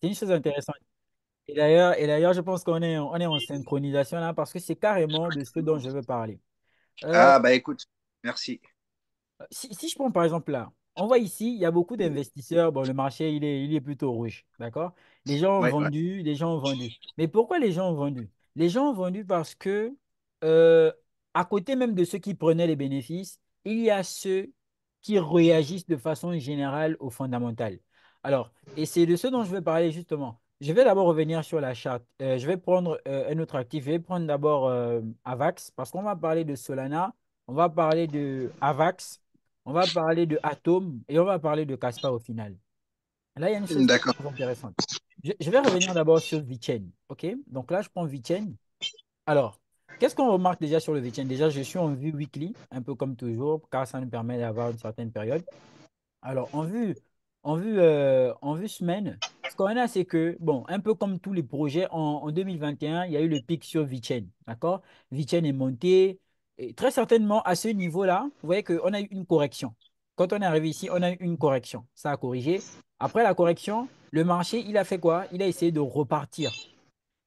C'est une chose intéressante. Et d'ailleurs, et d'ailleurs, je pense qu'on est, on est en synchronisation là parce que c'est carrément de ce dont je veux parler. Euh, ah, bah écoute, merci. si, je prends par exemple là, on voit ici, il y a beaucoup d'investisseurs. Bon, le marché, il est, il est plutôt rouge, d'accord? Les gens ont vendu, les gens ont vendu. Mais pourquoi les gens ont vendu? Les gens ont vendu parce que, euh, à côté même de ceux qui prenaient les bénéfices, il y a ceux qui réagissent de façon générale au fondamental. Alors, et c'est de ce dont je vais parler justement. Je vais d'abord revenir sur la charte. Euh, je vais prendre euh, un autre actif. Je vais prendre d'abord euh, AVAX parce qu'on va parler de Solana, on va parler de AVAX, on va parler de Atom et on va parler de Caspa au final. Là, il y a une chose très intéressante. Je, vais revenir d'abord sur VeChain. OK Donc là, je prends VeChain. Alors, Qu'est-ce qu'on remarque déjà sur le VeChain Déjà, je suis en vue weekly, un peu comme toujours, car ça nous permet d'avoir une certaine période. Alors, en vue en vue, euh, en vue semaine, ce qu'on a, c'est que, bon, un peu comme tous les projets, en, 2021, il y a eu le pic sur Vichen, d'accord Vichen est monté, et très certainement, à ce niveau-là, vous voyez qu'on a eu une correction. Quand on est arrivé ici, on a eu une correction. Ça a corrigé. Après la correction, le marché, il a fait quoi Il a essayé de repartir.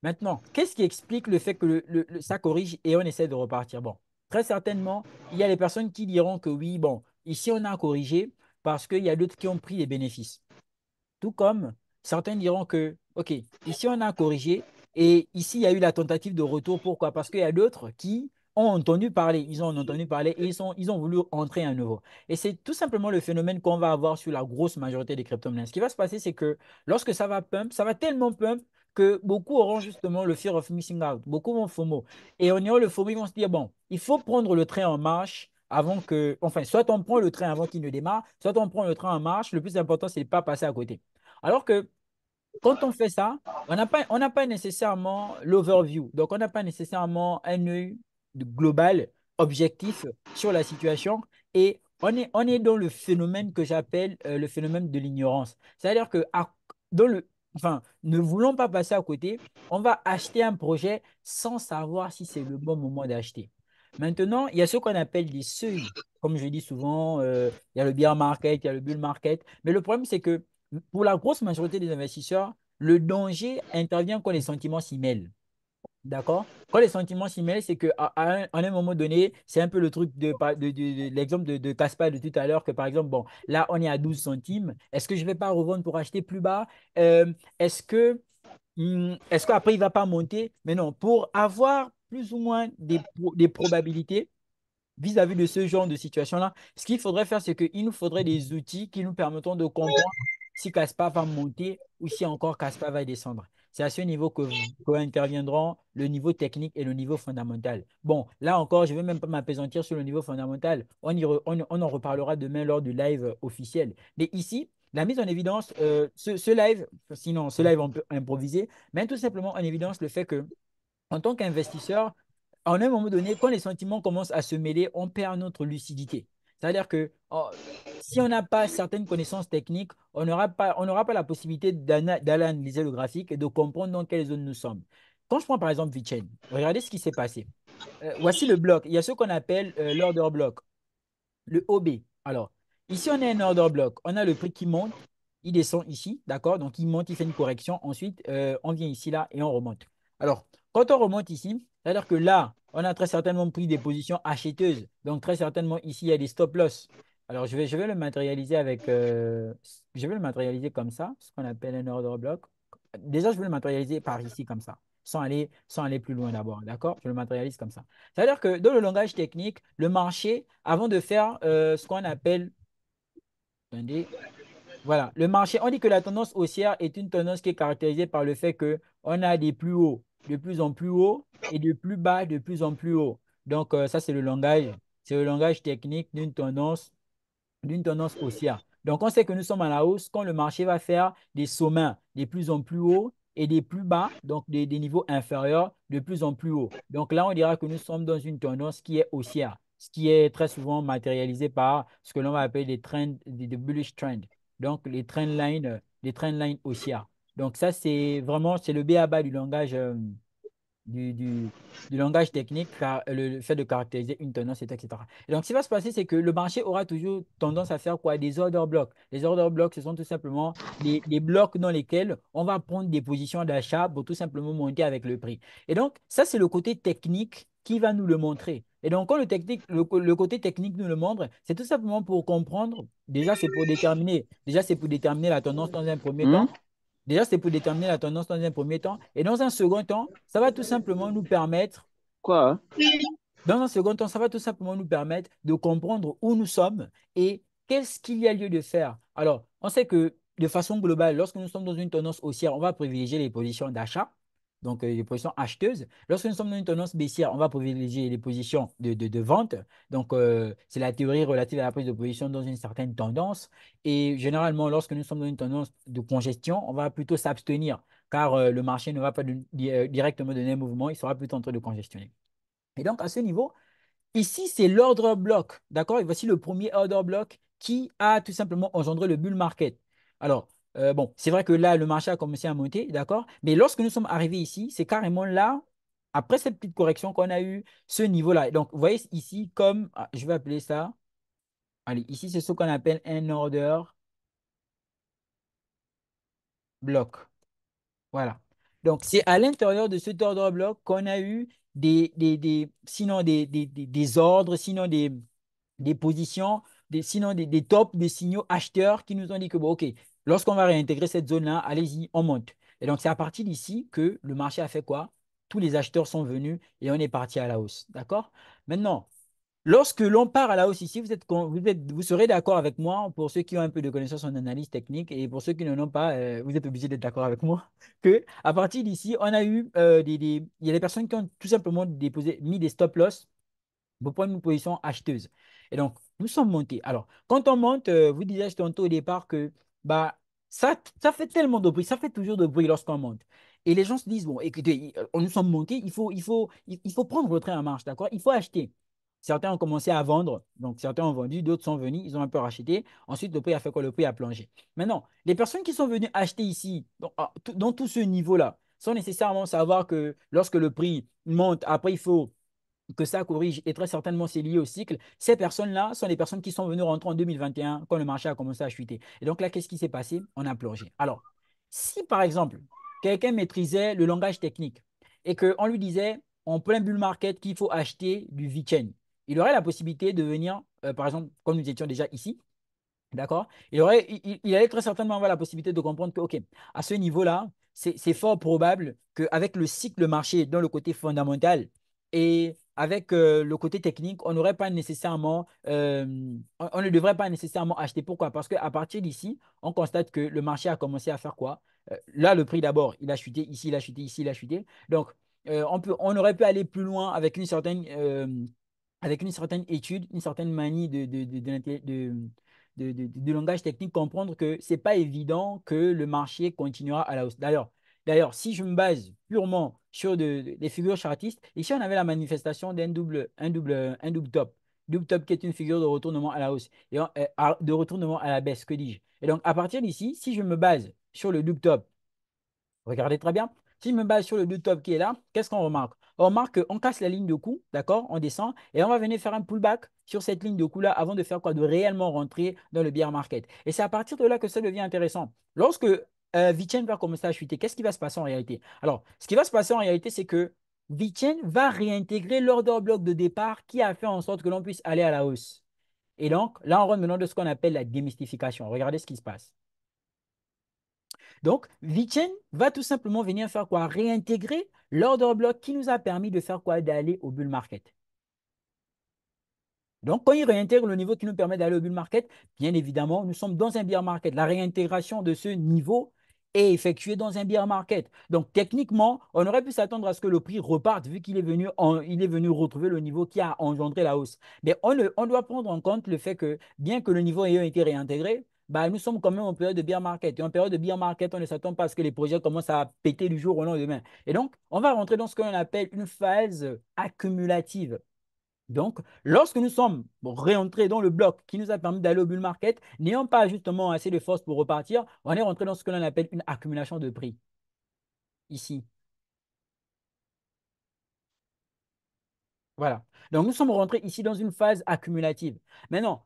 Maintenant, qu'est-ce qui explique le fait que ça corrige et on essaie de repartir Bon, très certainement, il y a les personnes qui diront que oui, bon, ici on a corrigé, parce qu'il y a d'autres qui ont pris des bénéfices. Tout comme certains diront que, OK, ici on a corrigé et ici il y a eu la tentative de retour. Pourquoi Parce qu'il y a d'autres qui ont entendu parler, ils ont entendu parler et ils, sont, ils ont voulu entrer à nouveau. Et c'est tout simplement le phénomène qu'on va avoir sur la grosse majorité des crypto-monnaies. Ce qui va se passer, c'est que lorsque ça va pump, ça va tellement pump que beaucoup auront justement le fear of missing out, beaucoup vont FOMO. Et on ayant le FOMO, ils vont se dire, bon, il faut prendre le train en marche avant que. Enfin, soit on prend le train avant qu'il ne démarre, soit on prend le train en marche. Le plus important, c'est de ne pas passer à côté. Alors que quand on fait ça, on n'a pas, nécessairement l'overview. Donc, on n'a pas nécessairement un œil global, objectif sur la situation. Et on est, on est dans le phénomène que j'appelle euh, le phénomène de l'ignorance. C'est-à-dire que ne voulons pas passer à côté, on va acheter un projet sans savoir si c'est le bon moment d'acheter. Maintenant, il y a ce qu'on appelle des seuils. Comme je dis souvent, euh, il y a le bear market, il y a le bull market. Mais le problème, c'est que pour la grosse majorité des investisseurs, le danger intervient quand les sentiments s'y mêlent. D'accord Quand les sentiments s'y mêlent, c'est qu'à à, un, moment donné, c'est un peu le truc de, l'exemple de Caspar de, tout à l'heure, que par exemple, bon, là, on est à 12 centimes. Est-ce que je ne vais pas revendre pour acheter plus bas euh, Est-ce que hmm, est-ce qu'après, il ne va pas monter Mais non, pour avoir plus ou moins des, probabilités vis-à-vis de ce genre de situation-là. Ce qu'il faudrait faire, c'est qu'il nous faudrait des outils qui nous permettront de comprendre si Kaspa va monter ou si encore Kaspa va descendre. C'est à ce niveau que, interviendront le niveau technique et le niveau fondamental. Bon, là encore, je ne vais même pas m'apaisantir sur le niveau fondamental. On, on, en reparlera demain lors du live officiel. Mais ici, la mise en évidence, euh, ce, ce, live, sinon ce live on peut improviser, mais tout simplement en évidence le fait que en tant qu'investisseur, en un moment donné, quand les sentiments commencent à se mêler, on perd notre lucidité. C'est-à-dire que oh, si on n'a pas certaines connaissances techniques, on n'aura pas, pas la possibilité d'analyser le graphique et de comprendre dans quelle zone nous sommes. Quand je prends par exemple Vichen, regardez ce qui s'est passé. Euh, voici le bloc. Il y a ce qu'on appelle euh, l'order block, le OB. Alors, ici, on a un order block. On a le prix qui monte, il descend ici, d'accord Donc, il monte, il fait une correction. Ensuite, euh, on vient ici, là, et on remonte. Alors, quand on remonte ici, c'est-à-dire que là, on a très certainement pris des positions acheteuses. Donc, très certainement, ici, il y a des stop-loss. Alors, je vais, je vais le matérialiser avec. Euh, je vais le matérialiser comme ça, ce qu'on appelle un order block. Déjà, je vais le matérialiser par ici, comme ça, sans aller, sans aller plus loin d'abord. D'accord Je le matérialise comme ça. C'est-à-dire que dans le langage technique, le marché, avant de faire euh, ce qu'on appelle. Attendez. Voilà, le marché, on dit que la tendance haussière est une tendance qui est caractérisée par le fait qu'on a des plus hauts de plus en plus haut et de plus bas de plus en plus haut. Donc, euh, ça, c'est le langage. C'est le langage technique d'une tendance, d'une tendance haussière. Donc, on sait que nous sommes à la hausse quand le marché va faire des sommets de plus en plus hauts et des plus bas, donc des, niveaux inférieurs de plus en plus haut. Donc là, on dira que nous sommes dans une tendance qui est haussière, ce qui est très souvent matérialisé par ce que l'on va appeler les trends, des, bullish trends, donc les trend les trend lines haussières. Donc ça, c'est vraiment c'est le b du langage, euh, du, du, du, langage technique, euh, le, fait de caractériser une tendance, etc. Et donc ce qui va se passer, c'est que le marché aura toujours tendance à faire quoi Des order blocks. Les order blocks, ce sont tout simplement des blocs dans lesquels on va prendre des positions d'achat pour tout simplement monter avec le prix. Et donc ça, c'est le côté technique qui va nous le montrer. Et donc, quand le, technique, le, côté technique nous le montre, c'est tout simplement pour comprendre, déjà, c'est pour déterminer, déjà, c'est pour déterminer la tendance dans un premier mmh. temps, Déjà, c'est pour déterminer la tendance dans un premier temps. Et dans un second temps, ça va tout simplement nous permettre. Quoi hein Dans un second temps, ça va tout simplement nous permettre de comprendre où nous sommes et qu'est-ce qu'il y a lieu de faire. Alors, on sait que de façon globale, lorsque nous sommes dans une tendance haussière, on va privilégier les positions d'achat donc euh, les positions acheteuses. Lorsque nous sommes dans une tendance baissière, on va privilégier les positions de, vente. Donc, euh, c'est la théorie relative à la prise de position dans une certaine tendance. Et généralement, lorsque nous sommes dans une tendance de congestion, on va plutôt s'abstenir car euh, le marché ne va pas directement donner un mouvement, il sera plutôt en train de congestionner. Et donc, à ce niveau, ici, c'est l'ordre bloc. D'accord Et voici le premier order block qui a tout simplement engendré le bull market. Alors, euh, bon, c'est vrai que là, le marché a commencé à monter, d'accord Mais lorsque nous sommes arrivés ici, c'est carrément là, après cette petite correction qu'on a eue, ce niveau-là. Donc, vous voyez ici comme, ah, je vais appeler ça, allez, ici, c'est ce qu'on appelle un order block. Voilà. Donc, c'est à l'intérieur de cet order block qu'on a eu des, des, sinon des, ordres, sinon des, des positions, des, sinon des, tops, des signaux acheteurs qui nous ont dit que, bon, OK, Lorsqu'on va réintégrer cette zone-là, allez-y, on monte. Et donc, c'est à partir d'ici que le marché a fait quoi Tous les acheteurs sont venus et on est parti à la hausse. D'accord Maintenant, lorsque l'on part à la hausse ici, vous, êtes, vous, serez d'accord avec moi, pour ceux qui ont un peu de connaissances en analyse technique et pour ceux qui n'en ont pas, euh, vous êtes obligés d'être d'accord avec moi, que à partir d'ici, on a eu euh, des, Il y a des personnes qui ont tout simplement déposé, mis des stop-loss pour prendre une position acheteuse. Et donc, nous sommes montés. Alors, quand on monte, euh, vous disiez tantôt au départ que bah, ça, fait tellement de bruit, ça fait toujours de bruit lorsqu'on monte. Et les gens se disent, bon, écoutez, euh, on nous sommes montés, il faut, prendre le train en marche, d'accord Il faut acheter. Certains ont commencé à vendre, donc certains ont vendu, d'autres sont venus, ils ont un peu racheté. Ensuite, le prix a fait quoi Le prix a plongé. Maintenant, les personnes qui sont venues acheter ici, dans, ah, dans tout ce niveau-là, sans nécessairement savoir que lorsque le prix monte, après, il faut que ça corrige, et très certainement c'est lié au cycle, ces personnes-là sont les personnes qui sont venues rentrer en 2021 quand le marché a commencé à chuter. Et donc là, qu'est-ce qui s'est passé On a plongé. Alors, si par exemple, quelqu'un maîtrisait le langage technique et qu'on lui disait en plein bull market qu'il faut acheter du VeChain, il aurait la possibilité de venir, euh, par exemple, comme nous étions déjà ici, D'accord il, aurait, il, très certainement la possibilité de comprendre que, OK, à ce niveau-là, c'est fort probable qu'avec le cycle marché dans le côté fondamental et avec euh, le côté technique, on n'aurait pas nécessairement, euh, on, ne devrait pas nécessairement acheter. Pourquoi Parce qu'à partir d'ici, on constate que le marché a commencé à faire quoi euh, Là, le prix d'abord, il a chuté, ici, il a chuté, ici, il a chuté. Donc, on, peut, on aurait pu aller plus loin avec une certaine, avec une certaine étude, une certaine manie de, de, de, de langage technique, comprendre que ce n'est pas évident que le marché continuera à la hausse. D'ailleurs, D'ailleurs, si je me base purement sur des figures chartistes, ici on avait la manifestation d'un double, un double, un double top. Double top qui est une figure de retournement à la hausse, et de retournement à la baisse, que dis-je Et donc à partir d'ici, si je me base sur le double top, regardez très bien, si je me base sur le double top qui est là, qu'est-ce qu'on remarque On remarque qu'on casse la ligne de coup, d'accord On descend et on va venir faire un pullback sur cette ligne de coup là avant de faire quoi De réellement rentrer dans le bear market. Et c'est à partir de là que ça devient intéressant. Lorsque euh, va commencer à chuter. Qu'est-ce qui va se passer en réalité Alors, ce qui va se passer en réalité, c'est que Vichen va réintégrer l'order bloc de départ qui a fait en sorte que l'on puisse aller à la hausse. Et donc, là, on rentre maintenant de ce qu'on appelle la démystification. Regardez ce qui se passe. Donc, Vichen va tout simplement venir faire quoi Réintégrer l'order bloc qui nous a permis de faire quoi D'aller au bull market. Donc, quand il réintègre le niveau qui nous permet d'aller au bull market, bien évidemment, nous sommes dans un bear market. La réintégration de ce niveau et effectué dans un bear market. Donc techniquement, on aurait pu s'attendre à ce que le prix reparte vu qu'il est venu, il est venu retrouver le niveau qui a engendré la hausse. Mais on, doit prendre en compte le fait que bien que le niveau ait été réintégré, bah, nous sommes quand même en période de bear market. Et en période de bear market, on ne s'attend pas à ce que les projets commencent à péter du jour au lendemain. Et donc, on va rentrer dans ce qu'on appelle une phase accumulative. Donc, lorsque nous sommes rentrés dans le bloc qui nous a permis d'aller au bull market, n'ayant pas justement assez de force pour repartir, on est rentré dans ce que l'on appelle une accumulation de prix. Ici. Voilà. Donc, nous sommes rentrés ici dans une phase accumulative. Maintenant,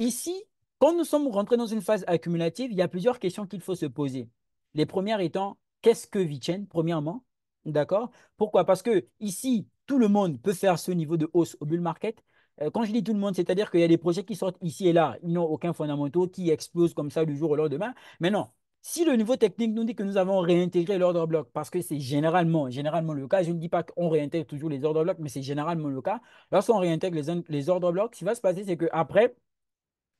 ici, quand nous sommes rentrés dans une phase accumulative, il y a plusieurs questions qu'il faut se poser. Les premières étant, qu'est-ce que Vichen, premièrement D'accord Pourquoi Parce que ici, tout le monde peut faire ce niveau de hausse au bull market. Euh, quand je dis tout le monde, c'est-à-dire qu'il y a des projets qui sortent ici et là, ils n'ont aucun fondamental, qui explosent comme ça du jour au lendemain. Mais non, si le niveau technique nous dit que nous avons réintégré l'ordre bloc, parce que c'est généralement, généralement le cas, je ne dis pas qu'on réintègre toujours les ordres blocs, mais c'est généralement le cas. Lorsqu'on réintègre les, les ordres blocs, ce qui va se passer, c'est qu'après,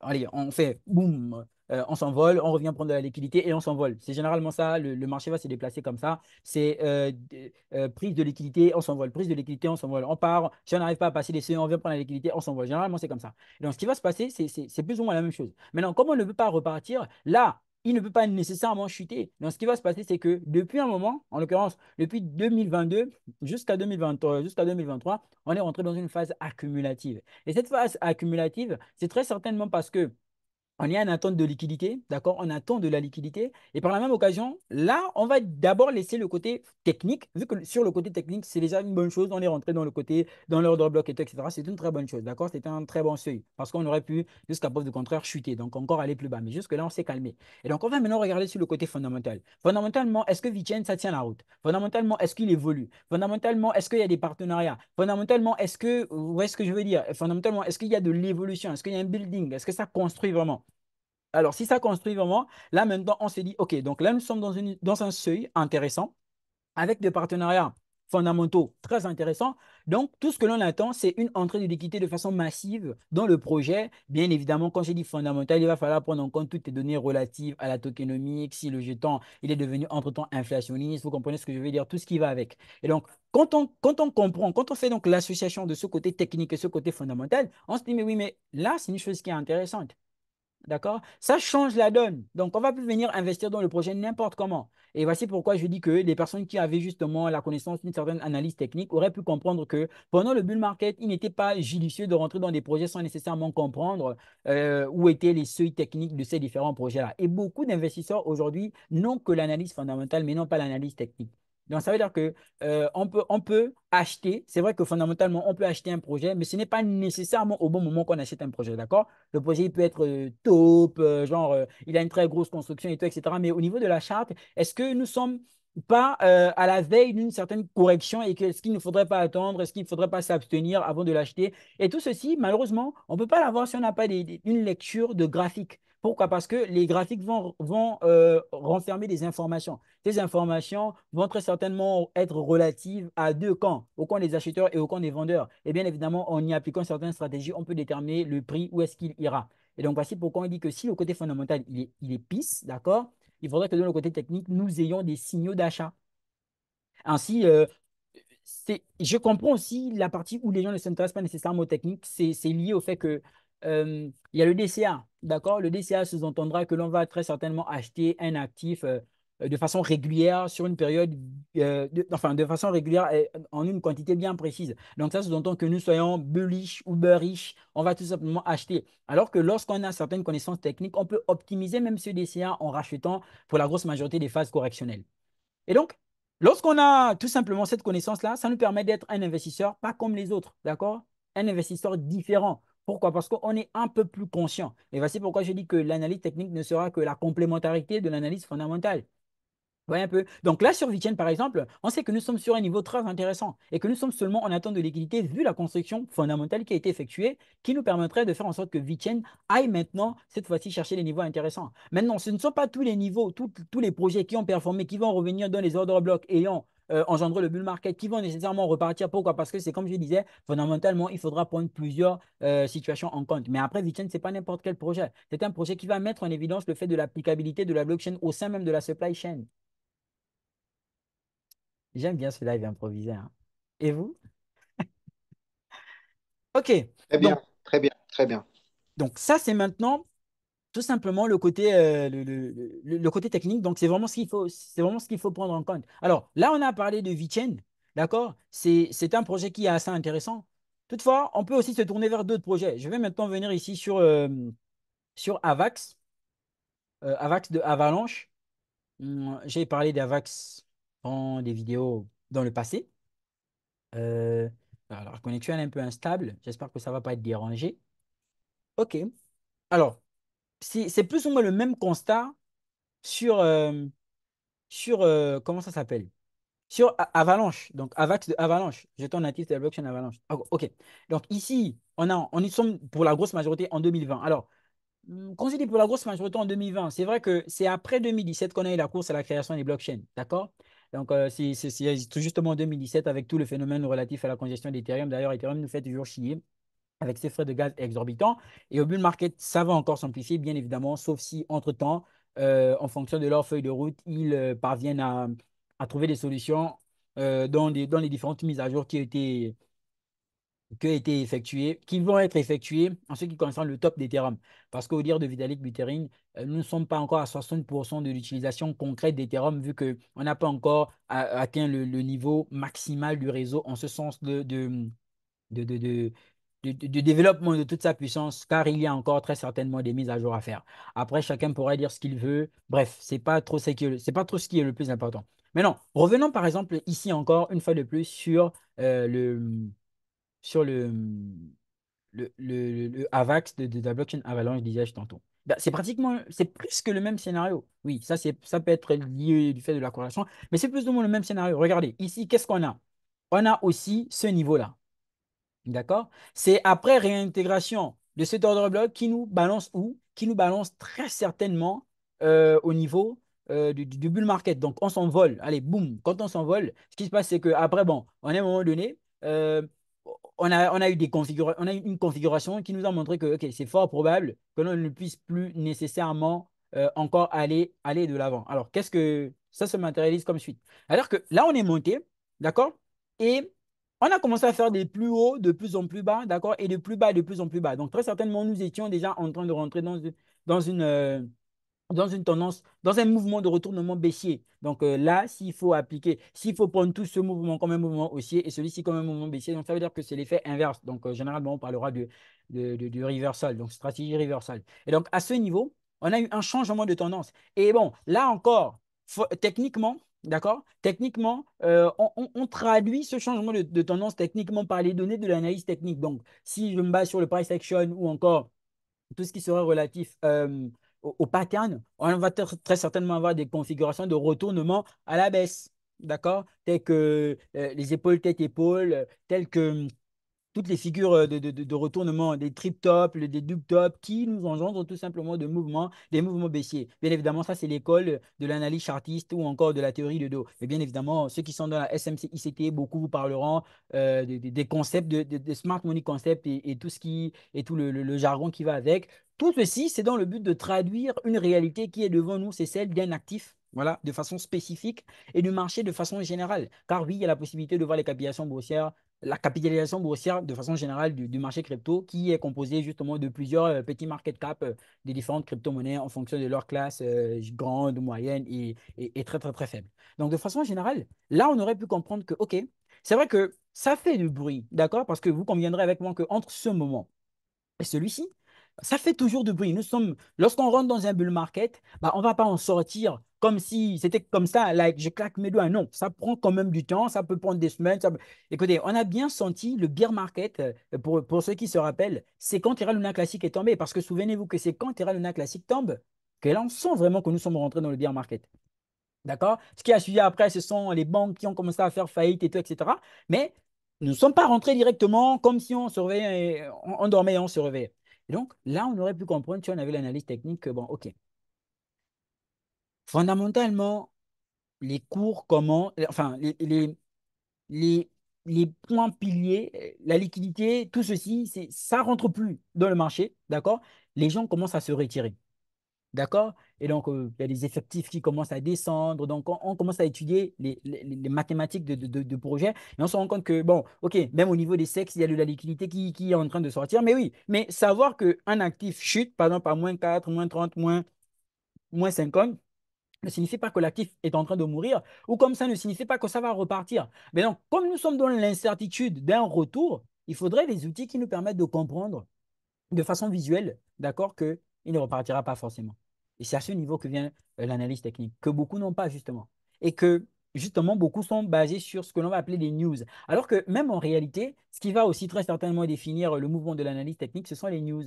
allez, on fait boum, euh, on s'envole, on revient prendre de la liquidité et on s'envole. C'est généralement ça, le, marché va se déplacer comme ça. C'est euh, euh, prise de liquidité, on s'envole, prise de liquidité, on s'envole. On part, si on n'arrive pas à passer les seuils, on vient prendre la liquidité, on s'envole. Généralement, c'est comme ça. donc, ce qui va se passer, c'est plus ou moins la même chose. Maintenant, comme on ne peut pas repartir, là, il ne peut pas nécessairement chuter. Donc, ce qui va se passer, c'est que depuis un moment, en l'occurrence, depuis 2022 jusqu'à jusqu'à 2023, on est rentré dans une phase accumulative. Et cette phase accumulative, c'est très certainement parce que on est en attente de liquidité, d'accord On attend de la liquidité. Et par la même occasion, là, on va d'abord laisser le côté technique, vu que sur le côté technique, c'est déjà une bonne chose. On est rentré dans le côté, dans l'ordre bloc, et etc. C'est une très bonne chose, d'accord C'était un très bon seuil, parce qu'on aurait pu, jusqu'à preuve du contraire, chuter, donc encore aller plus bas. Mais jusque-là, on s'est calmé. Et donc, on va maintenant regarder sur le côté fondamental. Fondamentalement, est-ce que Vichen, ça tient la route Fondamentalement, est-ce qu'il évolue Fondamentalement, est-ce qu'il y a des partenariats Fondamentalement, est-ce que, où est-ce que je veux dire Fondamentalement, est-ce qu'il y a de l'évolution Est-ce qu'il y a un building Est-ce que ça construit vraiment alors, si ça construit vraiment, là maintenant, on se dit, OK, donc là, nous sommes dans, un seuil intéressant avec des partenariats fondamentaux très intéressants. Donc, tout ce que l'on attend, c'est une entrée de l'équité de façon massive dans le projet. Bien évidemment, quand je dit fondamental, il va falloir prendre en compte toutes les données relatives à la tokenomique, si le jeton, il est devenu entre-temps inflationniste, vous comprenez ce que je veux dire, tout ce qui va avec. Et donc, quand on, quand on comprend, quand on fait donc l'association de ce côté technique et ce côté fondamental, on se dit, mais oui, mais là, c'est une chose qui est intéressante. D'accord Ça change la donne. Donc, on va plus venir investir dans le projet n'importe comment. Et voici pourquoi je dis que les personnes qui avaient justement la connaissance d'une certaine analyse technique auraient pu comprendre que pendant le bull market, il n'était pas judicieux de rentrer dans des projets sans nécessairement comprendre euh, où étaient les seuils techniques de ces différents projets-là. Et beaucoup d'investisseurs aujourd'hui n'ont que l'analyse fondamentale, mais non pas l'analyse technique. Donc, ça veut dire qu'on euh, on, peut, on peut acheter. C'est vrai que fondamentalement, on peut acheter un projet, mais ce n'est pas nécessairement au bon moment qu'on achète un projet, d'accord Le projet, peut être euh, top, euh, genre, il a une très grosse construction et tout, etc. Mais au niveau de la charte, est-ce que nous sommes pas à la veille d'une certaine correction et qu'est-ce qu'il ne faudrait pas attendre, est-ce qu'il ne faudrait pas s'abstenir avant de l'acheter. Et tout ceci, malheureusement, on ne peut pas l'avoir si on n'a pas une lecture de graphique. Pourquoi Parce que les graphiques vont, euh, renfermer des informations. Ces informations vont très certainement être relatives à deux camps, au camp des acheteurs et au camp des vendeurs. Et bien évidemment, en y appliquant certaines stratégies, on peut déterminer le prix, où est-ce qu'il ira. Et donc voici pourquoi on dit que si le côté fondamental, il est, il pisse, d'accord Il faudrait que dans le côté technique, nous ayons des signaux d'achat. Ainsi, euh, je comprends aussi la partie où les gens ne s'intéressent pas nécessairement aux techniques. C'est lié au fait que euh, il y a le DCA. D'accord Le DCA sous-entendra que l'on va très certainement acheter un actif euh, de façon régulière sur une période, euh, enfin de façon régulière en une quantité bien précise. Donc ça sous-entend que nous soyons bullish ou bearish, on va tout simplement acheter. Alors que lorsqu'on a certaines connaissances techniques, on peut optimiser même ce DCA en rachetant pour la grosse majorité des phases correctionnelles. Et donc, lorsqu'on a tout simplement cette connaissance-là, ça nous permet d'être un investisseur pas comme les autres, d'accord Un investisseur différent. Pourquoi Parce qu'on est un peu plus conscient. Et voici pourquoi je dis que l'analyse technique ne sera que la complémentarité de l'analyse fondamentale. Voyez un peu. Donc là, sur Vichen par exemple, on sait que nous sommes sur un niveau très intéressant et que nous sommes seulement en attente de liquidité vu la construction fondamentale qui a été effectuée, qui nous permettrait de faire en sorte que Vichen aille maintenant, cette fois-ci, chercher les niveaux intéressants. Maintenant, ce ne sont pas tous les niveaux, tous les projets qui ont performé, qui vont revenir dans les ordres blocs ayant euh, engendrer le bull market qui vont nécessairement repartir. Pourquoi Parce que c'est comme je disais, fondamentalement, il faudra prendre plusieurs euh, situations en compte. Mais après, vite ce n'est pas n'importe quel projet. C'est un projet qui va mettre en évidence le fait de l'applicabilité de la blockchain au sein même de la supply chain. J'aime bien ce live improvisé. Hein. Et vous Ok. Très bien, très bien, très bien. Donc ça, c'est maintenant tout simplement le côté, euh, le, le, le, côté technique. Donc, c'est vraiment ce qu'il faut, c'est vraiment ce qu'il faut prendre en compte. Alors, là, on a parlé de Vichen, d'accord c'est, un projet qui est assez intéressant. Toutefois, on peut aussi se tourner vers d'autres projets. Je vais maintenant venir ici sur, euh, sur Avax, euh, Avax de Avalanche. Hum, j'ai parlé d'Avax dans des vidéos dans le passé. alors, la connexion est un peu instable. J'espère que ça ne va pas être dérangé. OK. Alors, c'est plus ou moins le même constat sur, euh, sur euh, comment ça s'appelle Sur Avalanche, donc Avax de Avalanche, jeton natif de la blockchain Avalanche. ok, donc ici, on, a, on y sommes pour la grosse majorité en 2020. Alors, hmm, quand je dis pour la grosse majorité en 2020, c'est vrai que c'est après 2017 qu'on a eu la course à la création des blockchains, d'accord donc, euh, c'est justement 2017 avec tout le phénomène relatif à la congestion d'Ethereum. D'ailleurs, Ethereum nous fait toujours chier avec ses frais de gaz exorbitants. Et au bull market, ça va encore s'amplifier, bien évidemment, sauf si, entre-temps, euh, en fonction de leur feuille de route, ils euh, parviennent à, trouver des solutions euh, dans, les différentes mises à jour qui ont été, effectuées, qui vont être effectuées en ce qui concerne le top d'Ethereum. Parce qu'au dire de Vitalik Buterin, nous ne sommes pas encore à 60% de l'utilisation concrète d'Ethereum, vu qu'on n'a pas encore atteint le, niveau maximal du réseau en ce sens de, de, du, développement de toute sa puissance, car il y a encore très certainement des mises à jour à faire. Après, chacun pourrait dire ce qu'il veut. Bref, c'est pas trop pas trop ce qui est le plus important. Maintenant, revenons par exemple ici encore une fois de plus sur euh, le sur le le, Avax de, la blockchain Avalanche, disais-je tantôt. Bah, c'est pratiquement, c'est plus que le même scénario. Oui, ça, c'est, ça peut être lié du fait de la corrélation, mais c'est plus ou moins le même scénario. Regardez, ici, qu'est-ce qu'on a On a aussi ce niveau-là. D'accord C'est après réintégration de cet ordre bloc qui nous balance où Qui nous balance très certainement euh, au niveau euh, du, bull market. Donc, on s'envole. Allez, boum Quand on s'envole, ce qui se passe, c'est qu'après, bon, à un moment donné, euh, on, a, on, a, eu des on a une configuration qui nous a montré que c'est fort probable que l'on ne puisse plus nécessairement encore aller, aller de l'avant. Alors, qu'est-ce que ça se matérialise comme suite Alors que là, on est monté, d'accord Et on a commencé à faire des plus hauts de plus en plus bas, d'accord, et de plus bas de plus en plus bas. Donc, très certainement, nous étions déjà en train de rentrer dans, dans une, euh, dans une tendance, dans un mouvement de retournement baissier. Donc euh, là, s'il faut appliquer, s'il faut prendre tout ce mouvement comme un mouvement haussier et celui-ci comme un mouvement baissier, donc ça veut dire que c'est l'effet inverse. Donc euh, généralement, on parlera du reversal, donc stratégie reversal. Et donc à ce niveau, on a eu un changement de tendance. Et bon, là encore, techniquement, D'accord Techniquement, euh, on, traduit ce changement de, tendance techniquement par les données de l'analyse technique. Donc, si je me base sur le price action ou encore tout ce qui serait relatif euh, au, pattern, on va très certainement avoir des configurations de retournement à la baisse. D'accord Telles que euh, les épaules tête épaules telles que toutes les figures euh, de, retournement, des trip top des dub top qui nous engendrent tout simplement de mouvements, des mouvements baissiers. Bien évidemment, ça, c'est l'école de l'analyse chartiste ou encore de la théorie de dos. Et bien évidemment, ceux qui sont dans la SMCICT, beaucoup vous parleront euh, des, concepts, de, des smart money concepts et, tout, ce qui, et tout le, jargon qui va avec. Tout ceci, c'est dans le but de traduire une réalité qui est devant nous, c'est celle d'un actif voilà, de façon spécifique et du marché de façon générale. Car oui, il y a la possibilité de voir les capillations boursières la capitalisation boursière de façon générale du, marché crypto qui est composé justement de plusieurs euh, petits market cap euh, des différentes crypto-monnaies en fonction de leur classe euh, grande, moyenne et, très très très faible. Donc de façon générale, là on aurait pu comprendre que, ok, c'est vrai que ça fait du bruit, d'accord Parce que vous conviendrez avec moi qu'entre ce moment et celui-ci, ça fait toujours du bruit. Nous sommes, lorsqu'on rentre dans un bull market, bah, on ne va pas en sortir comme si c'était comme ça, like, je claque mes doigts. Non, ça prend quand même du temps, ça peut prendre des semaines. Écoutez, on a bien senti le beer market, euh, pour, ceux qui se rappellent, c'est quand le Classique est tombé, parce que souvenez-vous que c'est quand le Classique tombe que là, on sent vraiment que nous sommes rentrés dans le beer market. D'accord Ce qui a suivi après, ce sont les banques qui ont commencé à faire faillite et tout, etc. Mais nous ne sommes pas rentrés directement comme si on, se on, on dormait on se réveillait. Et donc, là, on aurait pu comprendre si on avait l'analyse technique bon, OK, Fondamentalement, les cours comment, enfin, les, les, points piliers, euh, la liquidité, tout ceci, ça rentre plus dans le marché, d'accord Les gens commencent à se retirer, d'accord Et donc, euh, il y a des effectifs qui commencent à descendre, donc on, commence à étudier les, mathématiques de, de, projet, et on se rend compte que, bon, ok, même au niveau des sexes, il y a de la liquidité qui, qui est en train de sortir, mais oui, mais savoir qu'un actif chute, par exemple, à moins 4, moins 30, moins 50, ne signifie pas que l'actif est en train de mourir, ou comme ça ne signifie pas que ça va repartir. Mais donc, comme nous sommes dans l'incertitude d'un retour, il faudrait des outils qui nous permettent de comprendre de façon visuelle, d'accord, qu'il ne repartira pas forcément. Et c'est à ce niveau que vient euh, l'analyse technique, que beaucoup n'ont pas justement. Et que justement, beaucoup sont basés sur ce que l'on va appeler les « news. Alors que même en réalité, ce qui va aussi très certainement définir le mouvement de l'analyse technique, ce sont les news.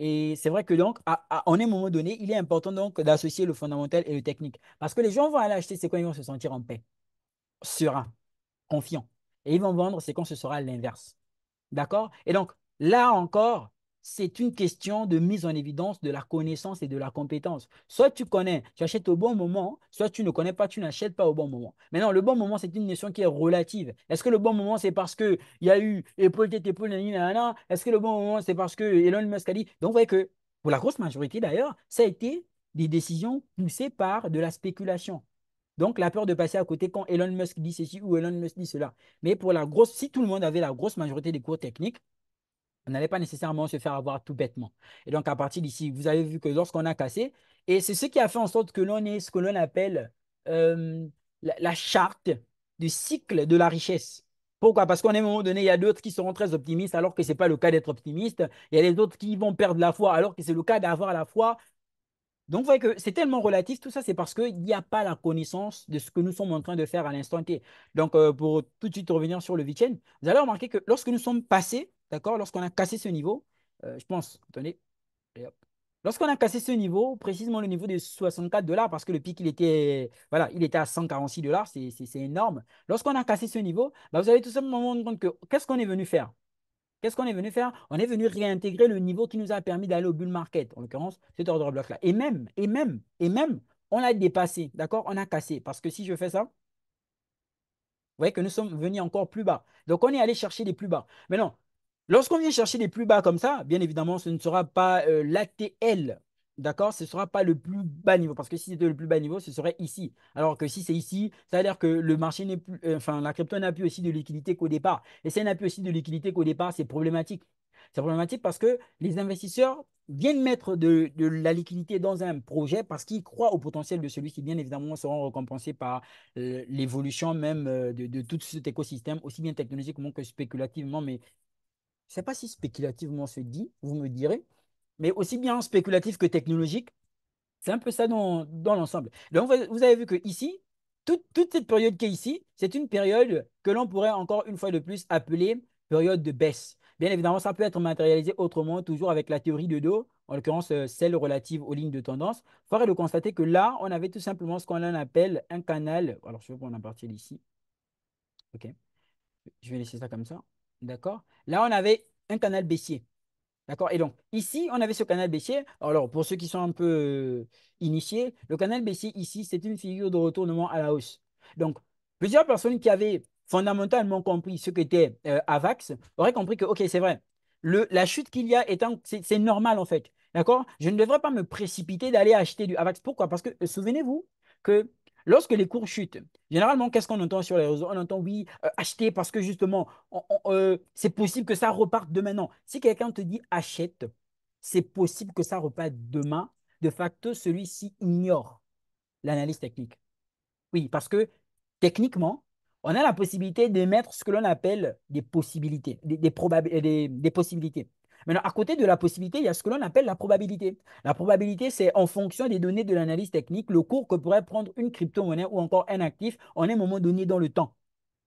Et c'est vrai que donc, à, en un moment donné, il est important donc d'associer le fondamental et le technique. Parce que les gens vont aller acheter, c'est quand ils vont se sentir en paix, serein, confiant. Et ils vont vendre, c'est quand ce sera l'inverse. D'accord Et donc, là encore, c'est une question de mise en évidence de la connaissance et de la compétence. Soit tu connais, tu achètes au bon moment, soit tu ne connais pas, tu n'achètes pas au bon moment. Maintenant, le bon moment, c'est une notion qui est relative. Est-ce que le bon moment, c'est parce qu'il y a eu Est-ce que le bon moment, c'est parce que Elon Musk a dit Donc, vous voyez que pour la grosse majorité d'ailleurs, ça a été des décisions poussées par de la spéculation. Donc, la peur de passer à côté quand Elon Musk dit ceci ou Elon Musk dit cela. Mais pour la grosse, si tout le monde avait la grosse majorité des cours techniques, on n'allait pas nécessairement se faire avoir tout bêtement. Et donc, à partir d'ici, vous avez vu que lorsqu'on a cassé, et c'est ce qui a fait en sorte que l'on ait ce que l'on appelle euh, la, charte du cycle de la richesse. Pourquoi Parce qu'à un moment donné, il y a d'autres qui seront très optimistes alors que ce n'est pas le cas d'être optimiste. Il y a les autres qui vont perdre la foi alors que c'est le cas d'avoir la foi. Donc, vous voyez que c'est tellement relatif, tout ça, c'est parce qu'il n'y a pas la connaissance de ce que nous sommes en train de faire à l'instant T. Donc, euh, pour tout de suite revenir sur le Vichen, vous allez remarquer que lorsque nous sommes passés D'accord Lorsqu'on a cassé ce niveau, euh, je pense, attendez, Lorsqu'on a cassé ce niveau, précisément le niveau de 64 dollars, parce que le pic, il était, voilà, il était à 146 dollars, c'est énorme. Lorsqu'on a cassé ce niveau, bah, vous allez tout simplement vous rendre compte que qu'est-ce qu'on est venu faire Qu'est-ce qu'on est venu faire On est venu réintégrer le niveau qui nous a permis d'aller au bull market, en l'occurrence, cet ordre bloc là Et même, et même, et même, on a dépassé, d'accord On a cassé, parce que si je fais ça, vous voyez que nous sommes venus encore plus bas. Donc, on est allé chercher des plus bas. Mais non, Lorsqu'on vient chercher les plus bas comme ça, bien évidemment, ce ne sera pas euh, l'ATL. D'accord Ce ne sera pas le plus bas niveau. Parce que si c'était le plus bas niveau, ce serait ici. Alors que si c'est ici, ça veut dire que le marché n'est plus. Euh, enfin, la crypto n'a plus aussi de liquidité qu'au départ. Et si elle n'a plus aussi de liquidité qu'au départ, c'est problématique. C'est problématique parce que les investisseurs viennent mettre de, la liquidité dans un projet parce qu'ils croient au potentiel de celui-ci. Bien évidemment, seront récompensés par euh, l'évolution même de, de, tout cet écosystème, aussi bien technologiquement que spéculativement, mais je ne sais pas si spéculativement se dit, vous me direz, mais aussi bien spéculatif que technologique. C'est un peu ça dans, l'ensemble. Donc, vous avez vu que ici, toute, cette période qui est ici, c'est une période que l'on pourrait encore une fois de plus appeler période de baisse. Bien évidemment, ça peut être matérialisé autrement, toujours avec la théorie de dos, en l'occurrence euh, celle relative aux lignes de tendance. Il faudrait le constater que là, on avait tout simplement ce qu'on appelle un canal. Alors, je vais prendre un d'ici. OK. Je vais laisser ça comme ça. D'accord Là, on avait un canal baissier. D'accord Et donc, ici, on avait ce canal baissier. Alors, pour ceux qui sont un peu euh, initiés, le canal baissier, ici, c'est une figure de retournement à la hausse. Donc, plusieurs personnes qui avaient fondamentalement compris ce qu'était euh, AVAX auraient compris que, OK, c'est vrai, la chute qu'il y a, c'est normal en fait. D'accord Je ne devrais pas me précipiter d'aller acheter du AVAX. Pourquoi Parce que, euh, souvenez-vous, que Lorsque les cours chutent, généralement, qu'est-ce qu'on entend sur les réseaux On entend oui, euh, acheter parce que justement, euh, c'est possible que ça reparte demain. Non, si quelqu'un te dit achète, c'est possible que ça reparte demain. De facto, celui-ci ignore l'analyse technique. Oui, parce que techniquement, on a la possibilité d'émettre ce que l'on appelle des possibilités, des, des possibilités. Maintenant, à côté de la possibilité, il y a ce que l'on appelle la probabilité. La probabilité, c'est en fonction des données de l'analyse technique, le cours que pourrait prendre une crypto-monnaie ou encore un actif en un moment donné dans le temps.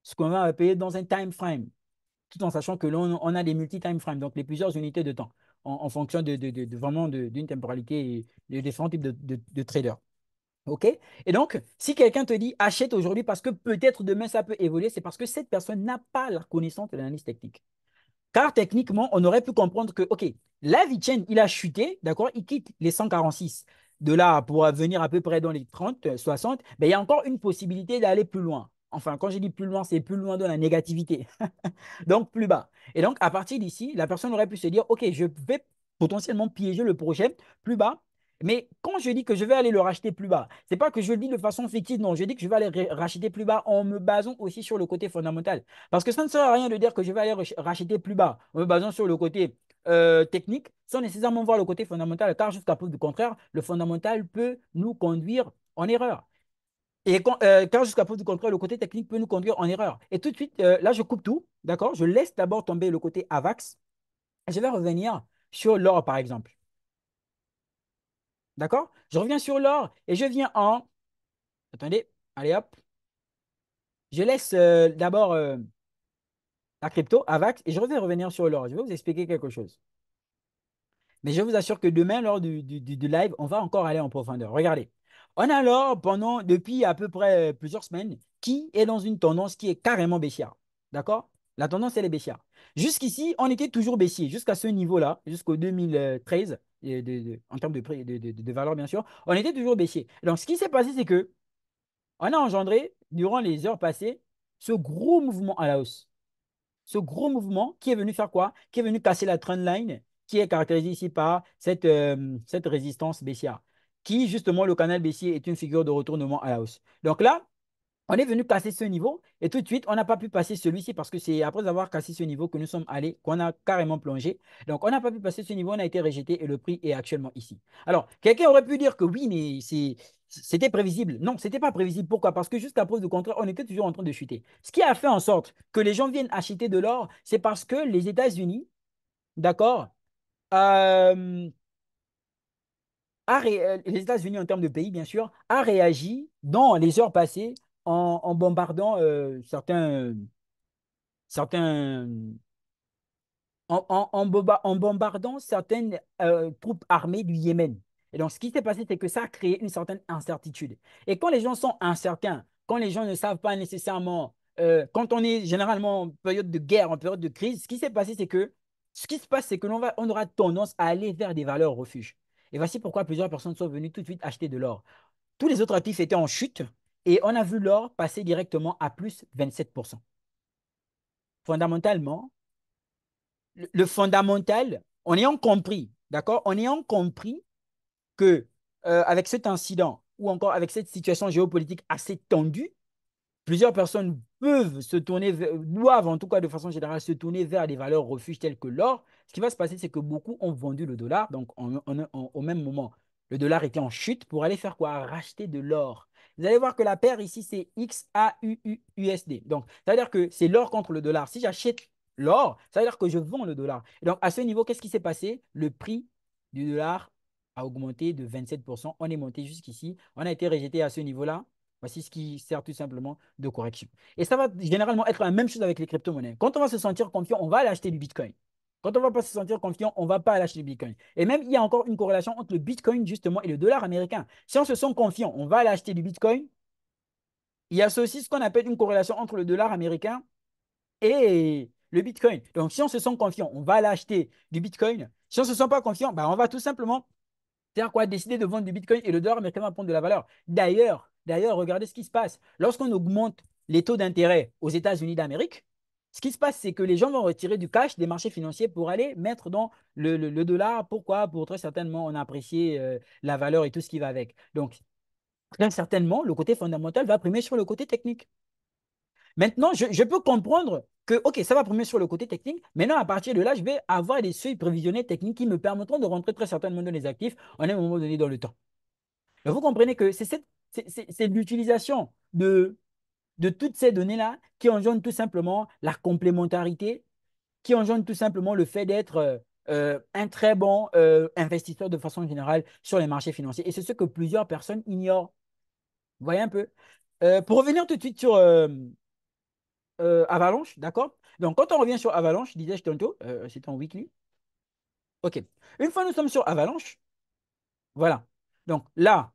Ce qu'on va appeler dans un time frame, tout en sachant que l'on on a des multi-time frames, donc les plusieurs unités de temps, en, fonction vraiment d'une temporalité et de différents types de traders. OK Et donc, si quelqu'un te dit achète aujourd'hui parce que peut-être demain ça peut évoluer, c'est parce que cette personne n'a pas la connaissance de l'analyse technique. Car techniquement, on aurait pu comprendre que, OK, la chaîne il a chuté, d'accord, il quitte les 146. De là, pour venir à peu près dans les 30, 60, euh, Mais il y a encore une possibilité d'aller plus loin. Enfin, quand je dis plus loin, c'est plus loin dans la négativité. donc, plus bas. Et donc, à partir d'ici, la personne aurait pu se dire, OK, je vais potentiellement piéger le projet plus bas mais quand je dis que je vais aller le racheter plus bas, ce n'est pas que je le dis de façon fictive, non, je dis que je vais aller racheter plus bas en me basant aussi sur le côté fondamental. Parce que ça ne sert à rien de dire que je vais aller racheter plus bas en me basant sur le côté euh, technique sans nécessairement voir le côté fondamental, car jusqu'à preuve du contraire, le fondamental peut nous conduire en erreur. Et quand, euh, car jusqu'à preuve du contraire, le côté technique peut nous conduire en erreur. Et tout de suite, euh, là, je coupe tout, d'accord Je laisse d'abord tomber le côté AVAX. je vais revenir sur l'or, par exemple. D'accord Je reviens sur l'or et je viens en... Attendez, allez hop. Je laisse euh, d'abord euh, la crypto, AVAX, et je vais revenir sur l'or. Je vais vous expliquer quelque chose. Mais je vous assure que demain, lors du, du live, on va encore aller en profondeur. Regardez. On a l'or pendant, depuis à peu près euh, plusieurs semaines, qui est dans une tendance qui est carrément baissière. D'accord la tendance, elle est baissière. Jusqu'ici, on était toujours baissier. Jusqu'à ce niveau-là, jusqu'au 2013, en termes de, de, valeur, bien sûr, on était toujours baissier. Donc, ce qui s'est passé, c'est que on a engendré, durant les heures passées, ce gros mouvement à la hausse. Ce gros mouvement qui est venu faire quoi Qui est venu casser la trendline, qui est caractérisée ici par cette, euh, cette résistance baissière, qui justement, le canal baissier est une figure de retournement à la hausse. Donc là, on est venu casser ce niveau et tout de suite, on n'a pas pu passer celui-ci parce que c'est après avoir cassé ce niveau que nous sommes allés, qu'on a carrément plongé. Donc, on n'a pas pu passer ce niveau, on a été rejeté et le prix est actuellement ici. Alors, quelqu'un aurait pu dire que oui, mais c'était prévisible. Non, c'était pas prévisible. Pourquoi Parce que jusqu'à preuve du contraire, on était toujours en train de chuter. Ce qui a fait en sorte que les gens viennent acheter de l'or, c'est parce que les États-Unis, d'accord, euh, euh, les États-Unis en termes de pays, bien sûr, a réagi dans les heures passées en, bombardant euh, certains, certains en, en, bombardant certaines euh, troupes armées du Yémen. Et donc, ce qui s'est passé, c'est que ça a créé une certaine incertitude. Et quand les gens sont incertains, quand les gens ne savent pas nécessairement, euh, quand on est généralement en période de guerre, en période de crise, ce qui s'est passé, c'est que ce qui se passe, c'est que l'on on aura tendance à aller vers des valeurs refuges. Et voici pourquoi plusieurs personnes sont venues tout de suite acheter de l'or. Tous les autres actifs étaient en chute, et on a vu l'or passer directement à plus 27%. Fondamentalement, le, fondamental, en ayant compris, d'accord, en ayant compris que euh, avec cet incident ou encore avec cette situation géopolitique assez tendue, plusieurs personnes peuvent se tourner, doivent en tout cas de façon générale se tourner vers des valeurs refuges telles que l'or. Ce qui va se passer, c'est que beaucoup ont vendu le dollar, donc au même moment, le dollar était en chute pour aller faire quoi Racheter de l'or. Vous allez voir que la paire ici, c'est XAUUSD. Donc, ça veut dire que c'est l'or contre le dollar. Si j'achète l'or, ça veut dire que je vends le dollar. donc, à ce niveau, qu'est-ce qui s'est passé Le prix du dollar a augmenté de 27%. On est monté jusqu'ici. On a été rejeté à ce niveau-là. Voici ce qui sert tout simplement de correction. Et ça va généralement être la même chose avec les crypto-monnaies. Quand on va se sentir confiant, on va aller acheter du Bitcoin. Quand on ne va pas se sentir confiant, on ne va pas acheter du Bitcoin. Et même, il y a encore une corrélation entre le Bitcoin, justement, et le dollar américain. Si on se sent confiant, on va l'acheter du Bitcoin. Il y a aussi ce qu'on appelle une corrélation entre le dollar américain et le Bitcoin. Donc, si on se sent confiant, on va l'acheter du Bitcoin. Si on ne se sent pas confiant, bah, on va tout simplement faire quoi Décider de vendre du Bitcoin et le dollar américain va prendre de la valeur. D'ailleurs, d'ailleurs, regardez ce qui se passe. Lorsqu'on augmente les taux d'intérêt aux États-Unis d'Amérique, ce qui se passe, c'est que les gens vont retirer du cash des marchés financiers pour aller mettre dans le, dollar. Pourquoi Pour très certainement on apprécier euh, la valeur et tout ce qui va avec. Donc, très certainement, le côté fondamental va primer sur le côté technique. Maintenant, je, peux comprendre que, OK, ça va primer sur le côté technique. Maintenant, à partir de là, je vais avoir des seuils prévisionnés techniques qui me permettront de rentrer très certainement dans les actifs en un moment donné dans le temps. vous comprenez que c'est l'utilisation de de toutes ces données-là qui engendrent tout simplement la complémentarité, qui engendrent tout simplement le fait d'être euh, euh, un très bon euh, investisseur de façon générale sur les marchés financiers. Et c'est ce que plusieurs personnes ignorent. Vous voyez un peu Pour revenir tout de suite sur Avalanche, d'accord Donc, quand on revient sur Avalanche, disais-je tantôt, c'est en weekly. OK. Une fois nous sommes sur Avalanche, voilà. Donc là,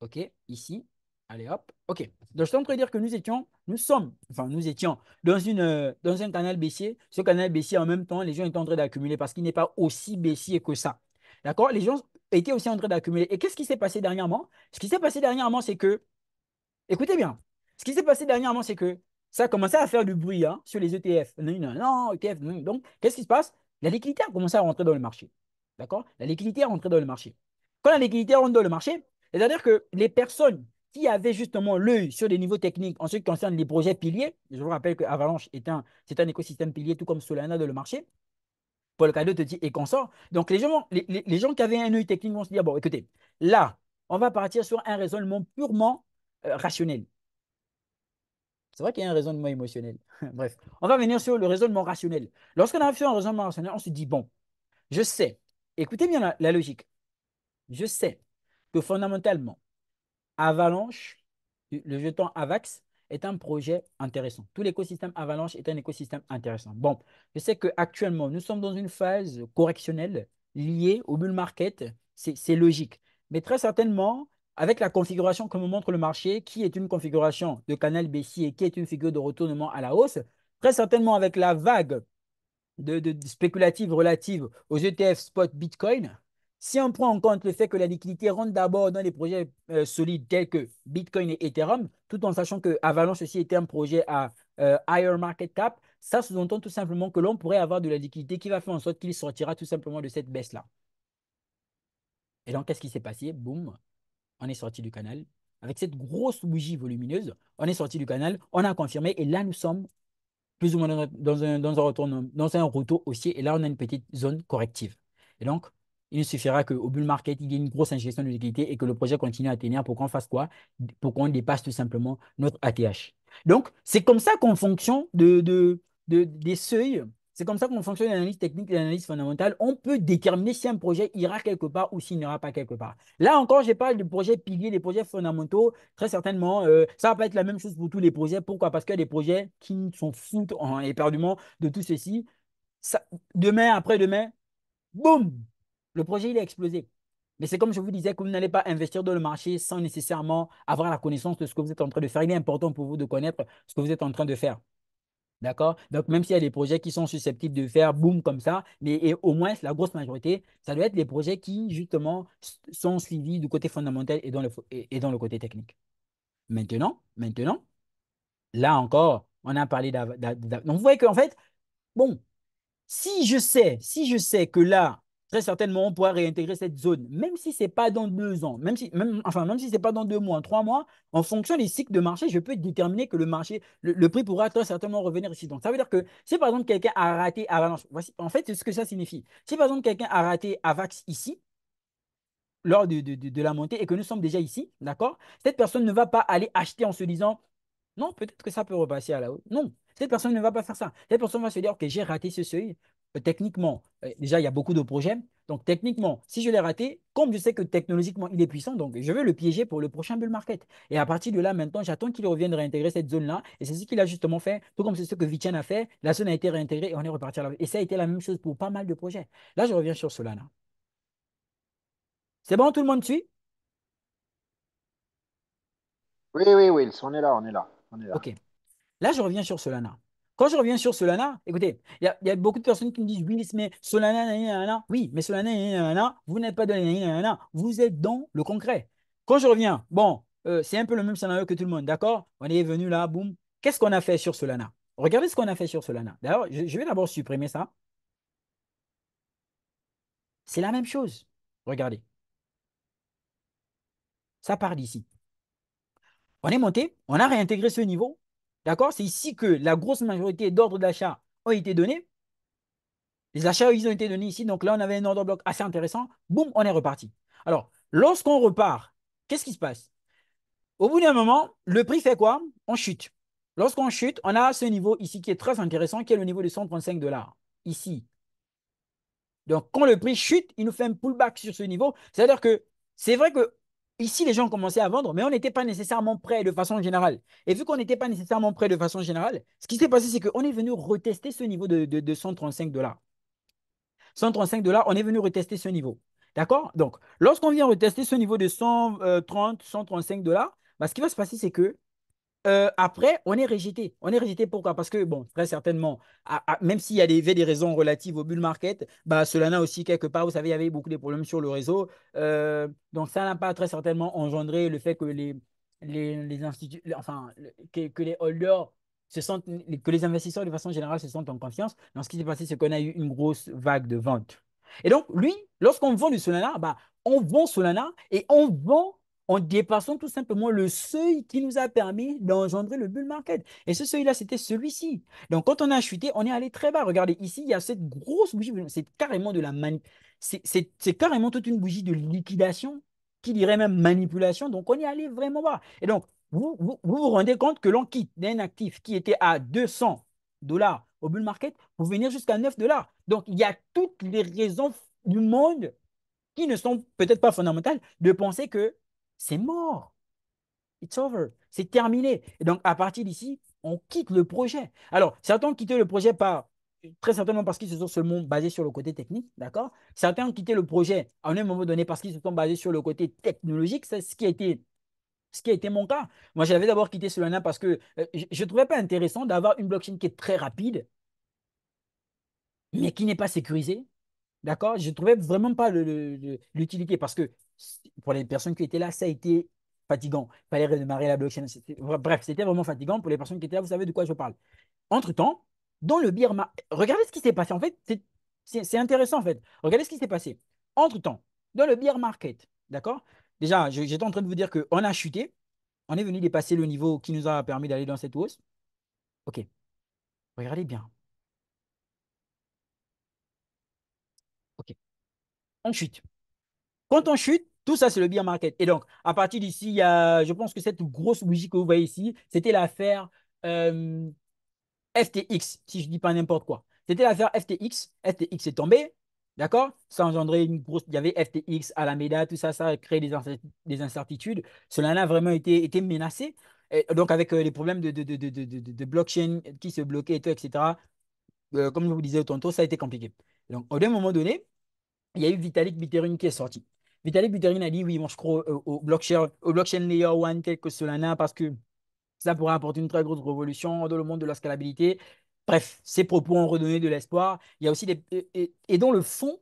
OK, ici, allez hop, Ok. Donc, je suis en train de dire que nous étions, nous sommes, enfin, nous étions dans, une, euh, dans un canal baissier. Ce canal baissier, en même temps, les gens étaient en train d'accumuler parce qu'il n'est pas aussi baissier que ça. D'accord Les gens étaient aussi en train d'accumuler. Et qu'est-ce qui s'est passé dernièrement Ce qui s'est passé dernièrement, c'est que, écoutez bien, ce qui s'est passé dernièrement, c'est que ça a commencé à faire du bruit hein, sur les ETF. Non, non, non, ETF, non. Donc, qu'est-ce qui se passe La liquidité a commencé à rentrer dans le marché. D'accord La liquidité a rentré dans le marché. Quand la liquidité rentre dans le marché, c'est-à-dire que les personnes qui avait justement l'œil sur les niveaux techniques en ce qui concerne les projets piliers. Je vous rappelle que Avalanche est un, c'est un écosystème pilier, tout comme Solana de le marché. Paul Cadeau te dit et qu'on sort. Donc, les gens, les, gens qui avaient un œil technique vont se dire bon, écoutez, là, on va partir sur un raisonnement purement euh, rationnel. C'est vrai qu'il y a un raisonnement émotionnel. Bref, on va venir sur le raisonnement rationnel. Lorsqu'on arrive sur un raisonnement rationnel, on se dit bon, je sais, écoutez bien la logique, je sais que fondamentalement, Avalanche, le jeton AVAX, est un projet intéressant. Tout l'écosystème Avalanche est un écosystème intéressant. Bon, je sais qu'actuellement, nous sommes dans une phase correctionnelle liée au bull market. C'est logique. Mais très certainement, avec la configuration que me montre le marché, qui est une configuration de canal baissier, qui est une figure de retournement à la hausse, très certainement avec la vague de spéculative relative aux ETF spot Bitcoin, si on prend en compte le fait que la liquidité rentre d'abord dans les projets euh, solides tels que Bitcoin et Ethereum, tout en sachant que Avalanche aussi était un projet à euh, higher market cap, ça sous-entend tout simplement que l'on pourrait avoir de la liquidité qui va faire en sorte qu'il sortira tout simplement de cette baisse-là. Et donc, qu'est-ce qui s'est passé Boum, on est sorti du canal. Avec cette grosse bougie volumineuse, on est sorti du canal, on a confirmé, et là, nous sommes plus ou moins dans un, retour, dans un retour haussier, et là, on a une petite zone corrective. Et donc, il ne suffira qu'au bull market, il y ait une grosse ingestion de liquidité et que le projet continue à tenir pour qu'on fasse quoi Pour qu'on dépasse tout simplement notre ATH. Donc, c'est comme ça qu'en fonction de, des seuils, c'est comme ça qu'en fonction de l'analyse technique, et l'analyse fondamentale. On peut déterminer si un projet ira quelque part ou s'il n'ira pas quelque part. Là encore, je parle de projets piliers, des projets fondamentaux. Très certainement, ça euh, ça va pas être la même chose pour tous les projets. Pourquoi Parce qu'il y a des projets qui sont fous en éperdument de tout ceci. demain, après-demain, boum le projet, il a explosé. Mais c'est comme je vous disais que vous n'allez pas investir dans le marché sans nécessairement avoir la connaissance de ce que vous êtes en train de faire. Il est important pour vous de connaître ce que vous êtes en train de faire. D'accord Donc, même s'il y a des projets qui sont susceptibles de faire boum comme ça, mais et au moins, la grosse majorité, ça doit être les projets qui, justement, sont suivis du côté fondamental et dans le, et, dans le côté technique. Maintenant, maintenant, là encore, on a parlé d'avant. Donc, vous voyez qu'en fait, bon, si je sais, si je sais que là, très certainement, on pourra réintégrer cette zone, même si ce n'est pas dans deux ans, même si, enfin, même si ce n'est pas dans deux mois, trois mois, en fonction des cycles de marché, je peux déterminer que le marché, le, prix pourra très certainement revenir ici. Donc, ça veut dire que si par exemple quelqu'un a raté Avalanche, voici, en fait, c'est ce que ça signifie. Si par exemple quelqu'un a raté Avax ici, lors de, la montée et que nous sommes déjà ici, d'accord Cette personne ne va pas aller acheter en se disant, non, peut-être que ça peut repasser à la hausse. Non, cette personne ne va pas faire ça. Cette personne va se dire, ok, j'ai raté ce seuil, euh, techniquement, euh, déjà, il y a beaucoup de projets. Donc, techniquement, si je l'ai raté, comme je sais que technologiquement, il est puissant, donc je vais le piéger pour le prochain bull market. Et à partir de là, maintenant, j'attends qu'il revienne réintégrer cette zone-là. Et c'est ce qu'il a justement fait, tout comme c'est ce que Vichen a fait. La zone a été réintégrée et on est reparti à la... Et ça a été la même chose pour pas mal de projets. Là, je reviens sur Solana. C'est bon, tout le monde suit Oui, oui, oui, on est là, on est là. On est là. OK. Là, je reviens sur Solana. Quand je reviens sur Solana, écoutez, il y, a beaucoup de personnes qui me disent oui, mais Solana, oui, mais Solana, vous n'êtes pas dans la... » vous êtes dans le concret. Quand je reviens, bon, euh, c'est un peu le même scénario que tout le monde, d'accord On est venu là, boum. Qu'est-ce qu'on a fait sur Solana Regardez ce qu'on a fait sur Solana. D'ailleurs, je vais d'abord supprimer ça. C'est la même chose. Regardez. Ça part d'ici. On est monté, on a réintégré ce niveau, D'accord C'est ici que la grosse majorité d'ordres d'achat ont été donnés. Les achats, ils ont été donnés ici. Donc là, on avait un ordre bloc assez intéressant. Boum, on est reparti. Alors, lorsqu'on repart, qu'est-ce qui se passe Au bout d'un moment, le prix fait quoi On chute. Lorsqu'on chute, on a ce niveau ici qui est très intéressant, qui est le niveau de 135 dollars. Ici. Donc, quand le prix chute, il nous fait un pullback sur ce niveau. C'est-à-dire que c'est vrai que Ici, les gens commençaient à vendre, mais on n'était pas nécessairement prêt de façon générale. Et vu qu'on n'était pas nécessairement prêt de façon générale, ce qui s'est passé, c'est qu'on est venu retester ce niveau de, de, 135 dollars. 135 dollars, on est venu retester ce niveau. D'accord Donc, lorsqu'on vient retester ce niveau de 130, 135 euh, dollars, bah, ce qui va se passer, c'est que euh, après, on est rejeté. On est rejeté pourquoi Parce que, bon, très certainement, même s'il y avait des, des raisons relatives au bull market, bah, aussi quelque part, vous savez, il y avait beaucoup de problèmes sur le réseau. Euh, donc, ça n'a pas très certainement engendré le fait que les, les, les instituts, enfin, que, les holders se sentent, que les investisseurs de façon générale se sentent en confiance. Dans ce qui s'est passé, c'est qu'on a eu une grosse vague de ventes. Et donc, lui, lorsqu'on vend du Solana, bah, on vend Solana et on vend en dépassant tout simplement le seuil qui nous a permis d'engendrer le bull market. Et ce seuil-là, c'était celui-ci. Donc, quand on a chuté, on est allé très bas. Regardez, ici, il y a cette grosse bougie. C'est carrément de la mani... C'est carrément toute une bougie de liquidation, qui dirait même manipulation. Donc, on est allé vraiment bas. Et donc, vous vous, vous, vous rendez compte que l'on quitte d'un actif qui était à 200 dollars au bull market pour venir jusqu'à 9 dollars. Donc, il y a toutes les raisons du monde qui ne sont peut-être pas fondamentales de penser que c'est mort. It's over. C'est terminé. Et donc, à partir d'ici, on quitte le projet. Alors, certains ont quitté le projet par, très certainement parce qu'ils se sont seulement basés sur le côté technique, d'accord Certains ont quitté le projet à un moment donné parce qu'ils se sont basés sur le côté technologique. C'est ce qui a été ce qui a été mon cas. Moi, j'avais d'abord quitté Solana parce que euh, je ne trouvais pas intéressant d'avoir une blockchain qui est très rapide, mais qui n'est pas sécurisée, D'accord Je ne trouvais vraiment pas l'utilité parce que pour les personnes qui étaient là, ça a été fatigant. Il fallait redémarrer la blockchain. Bref, c'était vraiment fatigant pour les personnes qui étaient là. Vous savez de quoi je parle. Entre-temps, dans le market, regardez ce qui s'est passé. En fait, c'est intéressant en fait. Regardez ce qui s'est passé. Entre-temps, dans le beer market, d'accord Déjà, j'étais en train de vous dire qu'on a chuté. On est venu dépasser le niveau qui nous a permis d'aller dans cette hausse. OK. Regardez bien. on chute. Quand on chute, tout ça, c'est le bear market. Et donc, à partir d'ici, il y a, je pense que cette grosse bougie que vous voyez ici, c'était l'affaire euh, FTX, si je ne dis pas n'importe quoi. C'était l'affaire FTX. FTX est tombé, d'accord Ça a engendré une grosse. Il y avait FTX, Alameda, tout ça, ça a créé des, incertitudes. Cela a vraiment été, été menacé. donc, avec euh, les problèmes de, blockchain qui se bloquaient, etc., euh, comme je vous disais tantôt, ça a été compliqué. Donc, au un moment donné, il y a eu Vitalik Buterin qui est sorti. Vitalik Buterin a dit oui, moi je crois au, blockchain, au blockchain layer one tel que Solana parce que ça pourrait apporter une très grosse révolution dans le monde de la scalabilité. Bref, ces propos ont redonné de l'espoir. Il y a aussi et, dans le fond,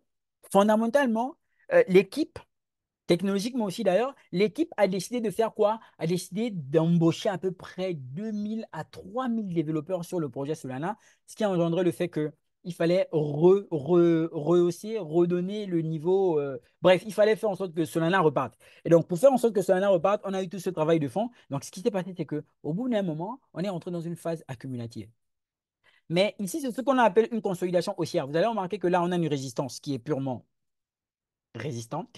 fondamentalement, euh, l'équipe technologiquement aussi d'ailleurs, l'équipe a décidé de faire quoi A décidé d'embaucher à peu près 2000 à 3000 développeurs sur le projet Solana, ce qui a engendré le fait que il fallait rehausser, redonner le niveau. Euh, bref, il fallait faire en sorte que Solana reparte. Et donc, pour faire en sorte que Solana reparte, on a eu tout ce travail de fond. Donc, ce qui s'est passé, c'est qu'au bout d'un moment, on est rentré dans une phase accumulative. Mais ici, c'est ce qu'on appelle une consolidation haussière. Vous allez remarquer que là, on a une résistance qui est purement résistante.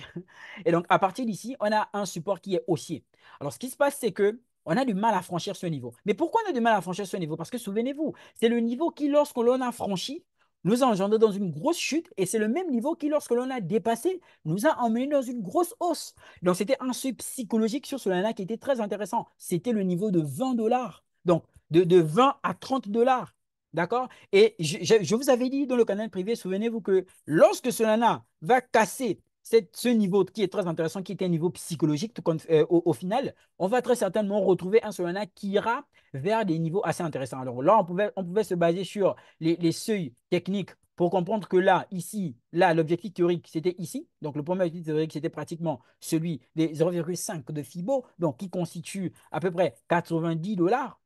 Et donc, à partir d'ici, on a un support qui est haussier. Alors, ce qui se passe, c'est que on a du mal à franchir ce niveau. Mais pourquoi on a du mal à franchir ce niveau Parce que souvenez-vous, c'est le niveau qui, lorsque l'on a franchi, nous a engendré dans une grosse chute et c'est le même niveau qui, lorsque l'on a dépassé, nous a emmené dans une grosse hausse. Donc, c'était un seuil psychologique sur Solana qui était très intéressant. C'était le niveau de 20 dollars. Donc, de, 20 à 30 dollars. D'accord Et je, je, vous avais dit dans le canal privé, souvenez-vous que lorsque Solana va casser c'est ce niveau qui est très intéressant, qui est un niveau psychologique, euh, au, final, on va très certainement retrouver un Solana qui ira vers des niveaux assez intéressants. Alors là, on pouvait, on pouvait se baser sur les, seuils techniques pour comprendre que là, ici, là, l'objectif théorique, c'était ici. Donc, le premier objectif théorique, c'était pratiquement celui des 0,5 de FIBO, donc qui constitue à peu près 90 dollars.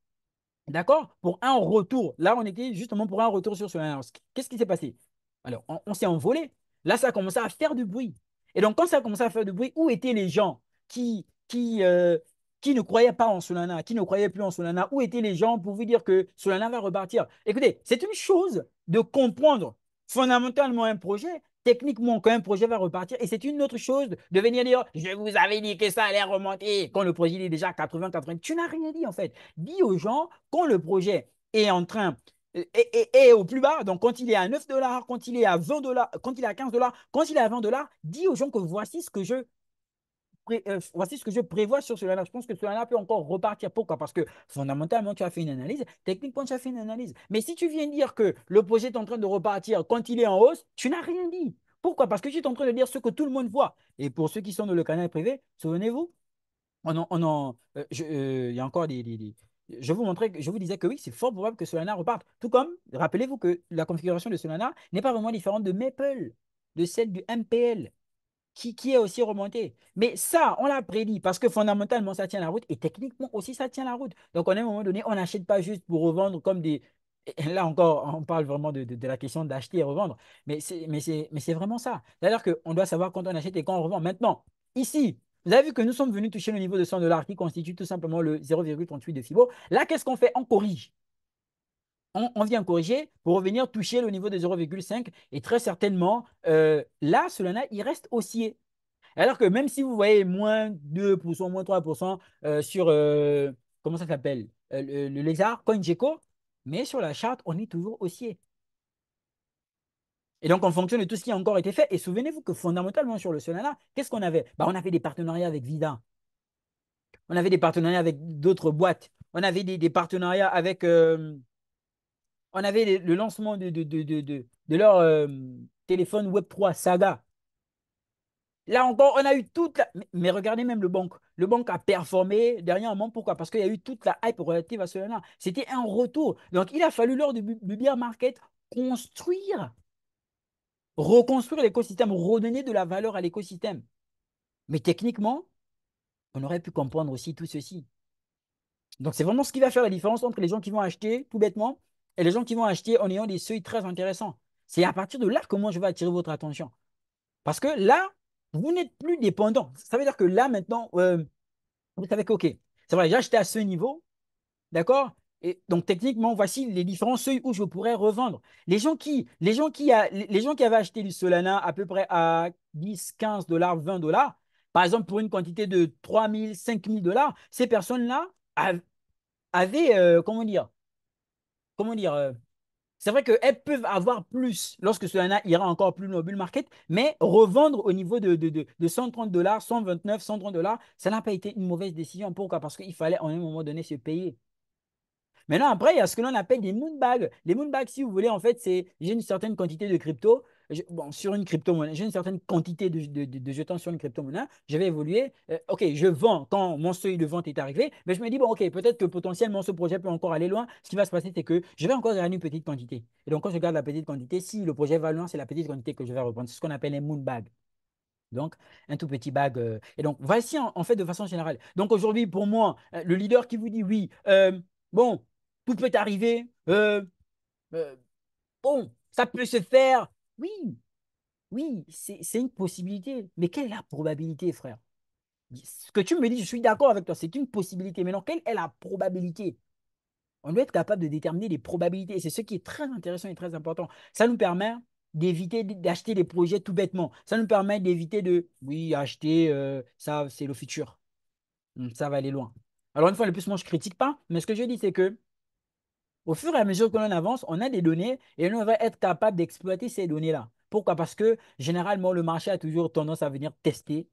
D'accord Pour un retour. Là, on était justement pour un retour sur Solana. Qu'est-ce qui s'est passé Alors, on s'est envolé. Là, ça a commencé à faire du bruit. Et donc, quand ça a commencé à faire du bruit, où étaient les gens qui, qui, euh, qui ne croyaient pas en Solana, qui ne croyaient plus en Solana Où étaient les gens pour vous dire que Solana va repartir Écoutez, c'est une chose de comprendre fondamentalement un projet, techniquement quand un projet va repartir. Et c'est une autre chose de venir dire Je vous avais dit que ça allait remonter quand le projet est déjà 80-80. Tu n'as rien dit en fait. Dis aux gens quand le projet est en train et, au plus bas, donc quand il est à 9 dollars, quand il est à 20 dollars, quand il est à 15 dollars, quand il est à 20 dollars, dis aux gens que voici ce que je, euh, voici ce que je prévois sur cela. Je pense que cela peut encore repartir. Pourquoi Parce que fondamentalement, tu as fait une analyse. Techniquement, tu as fait une analyse. Mais si tu viens dire que le projet est en train de repartir quand il est en hausse, tu n'as rien dit. Pourquoi Parce que tu es en train de dire ce que tout le monde voit. Et pour ceux qui sont dans le canal privé, souvenez-vous, on en, euh, euh, il y a encore des je vous montrais, je vous disais que oui, c'est fort probable que Solana reparte. Tout comme, rappelez-vous que la configuration de Solana n'est pas vraiment différente de Maple, de celle du MPL, qui, qui est aussi remontée. Mais ça, on l'a prédit parce que fondamentalement, ça tient la route et techniquement aussi, ça tient la route. Donc, à un moment donné, on n'achète pas juste pour revendre comme des. Là encore, on parle vraiment de, la question d'acheter et revendre. Mais c'est vraiment ça. D'ailleurs, à dire doit savoir quand on achète et quand on revend. Maintenant, ici, vous avez vu que nous sommes venus toucher le niveau de 100 dollars qui constitue tout simplement le 0,38 de Fibo. Là, qu'est-ce qu'on fait On corrige. On, vient corriger pour revenir toucher le niveau de 0,5 et très certainement, euh, là, Solana, il reste haussier. Alors que même si vous voyez moins 2%, moins 3% euh, sur, euh, comment ça s'appelle, le, le lézard, CoinGecko, mais sur la charte, on est toujours haussier. Et donc, en fonction de tout ce qui a encore été fait, et souvenez-vous que fondamentalement sur le Solana, qu'est-ce qu'on avait bah, On avait des partenariats avec Vida. On avait des partenariats avec d'autres boîtes. On avait des, partenariats avec. Euh, on avait le lancement de, de, de, leur euh, téléphone Web3 Saga. Là encore, on a eu toute la. Mais regardez même le banque. Le banque a performé dernièrement. Pourquoi Parce qu'il y a eu toute la hype relative à Solana. C'était un retour. Donc, il a fallu, lors du, Bubir market, construire reconstruire l'écosystème, redonner de la valeur à l'écosystème. Mais techniquement, on aurait pu comprendre aussi tout ceci. Donc c'est vraiment ce qui va faire la différence entre les gens qui vont acheter tout bêtement et les gens qui vont acheter en ayant des seuils très intéressants. C'est à partir de là que moi je vais attirer votre attention. Parce que là, vous n'êtes plus dépendant. Ça veut dire que là maintenant, euh, vous savez que, OK, c'est vrai, j'ai acheté à ce niveau, d'accord et donc techniquement, voici les différents seuils où je pourrais revendre. Les gens qui, les gens qui, les gens qui avaient acheté du Solana à peu près à 10, 15 dollars, 20 dollars, par exemple pour une quantité de 3 000, 5 000 dollars, ces personnes-là avaient, euh, comment dire, comment dire, euh, c'est vrai qu'elles peuvent avoir plus lorsque Solana ira encore plus dans le bull market, mais revendre au niveau de, de, de, de 130 dollars, 129, 130 dollars, ça n'a pas été une mauvaise décision. Pourquoi Parce qu'il fallait en un moment donné se payer. Maintenant, après, il y a ce que l'on appelle des moonbags. Les moonbags, si vous voulez, en fait, c'est j'ai une certaine quantité de crypto. bon, sur une crypto-monnaie, j'ai une certaine quantité de, de, jetons sur une crypto-monnaie, je vais évoluer. Euh, ok, je vends quand mon seuil de vente est arrivé, mais je me dis, bon, ok, peut-être que potentiellement ce projet peut encore aller loin. Ce qui va se passer, c'est que je vais encore gagner une petite quantité. Et donc, quand je garde la petite quantité, si le projet va loin, c'est la petite quantité que je vais reprendre. C'est ce qu'on appelle les moonbags. Donc, un tout petit bag. Euh, et donc, voici en, fait de façon générale. Donc, aujourd'hui, pour moi, euh, le leader qui vous dit oui, bon, tout peut arriver. Euh, euh, bon, ça peut se faire. Oui, oui, c'est une possibilité. Mais quelle est la probabilité, frère Ce que tu me dis, je suis d'accord avec toi, c'est une possibilité. Maintenant, quelle est la probabilité On doit être capable de déterminer les probabilités. C'est ce qui est très intéressant et très important. Ça nous permet d'éviter d'acheter des projets tout bêtement. Ça nous permet d'éviter de, oui, acheter, euh, ça, c'est le futur. Hmm, ça va aller loin. Alors, une fois le plus, moi, je ne critique pas, mais ce que je dis, c'est que au fur et à mesure que l'on avance, on a des données et on va être capable d'exploiter ces données-là. Pourquoi Parce que généralement, le marché a toujours tendance à venir tester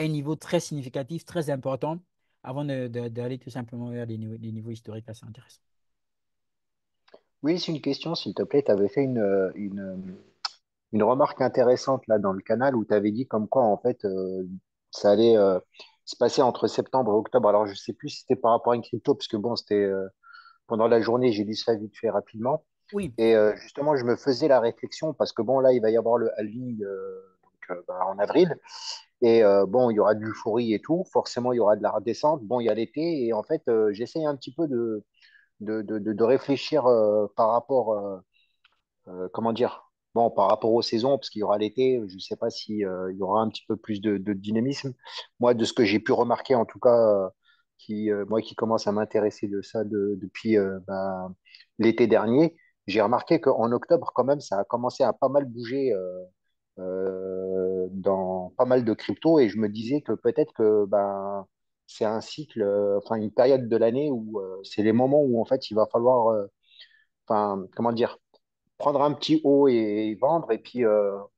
un niveau très significatif, très important, avant d'aller tout simplement vers des niveaux, historiques assez intéressants. Oui, c'est une question, s'il te plaît. Tu avais fait une, remarque intéressante là dans le canal où tu avais dit comme quoi, en fait, euh, ça allait euh, se passer entre septembre et octobre. Alors, je ne sais plus si c'était par rapport à une crypto, parce que bon, c'était. Euh, pendant la journée, j'ai lu ça vite fait rapidement. Oui. Et euh, justement, je me faisais la réflexion parce que bon, là, il va y avoir le halving euh, euh, bah, en avril. Et bon, il y aura de l'euphorie et tout. Forcément, il y aura de la redescente. Bon, il y a l'été. Et en fait, j'essaye un petit peu de, de, de, de réfléchir par rapport. comment dire Bon, par rapport aux saisons, parce qu'il y aura l'été, je ne sais pas s'il si, il y aura un petit peu plus de, de, dynamisme. Moi, de ce que j'ai pu remarquer, en tout cas, qui, euh, moi qui commence à m'intéresser de ça depuis euh, bah, l'été dernier, j'ai remarqué qu'en octobre, quand même, ça a commencé à pas mal bouger euh, dans pas mal de cryptos et je me disais que peut-être que ben, c'est un cycle, enfin une période de l'année où c'est les moments où en fait il va falloir, enfin comment dire, prendre un petit haut et, et vendre et puis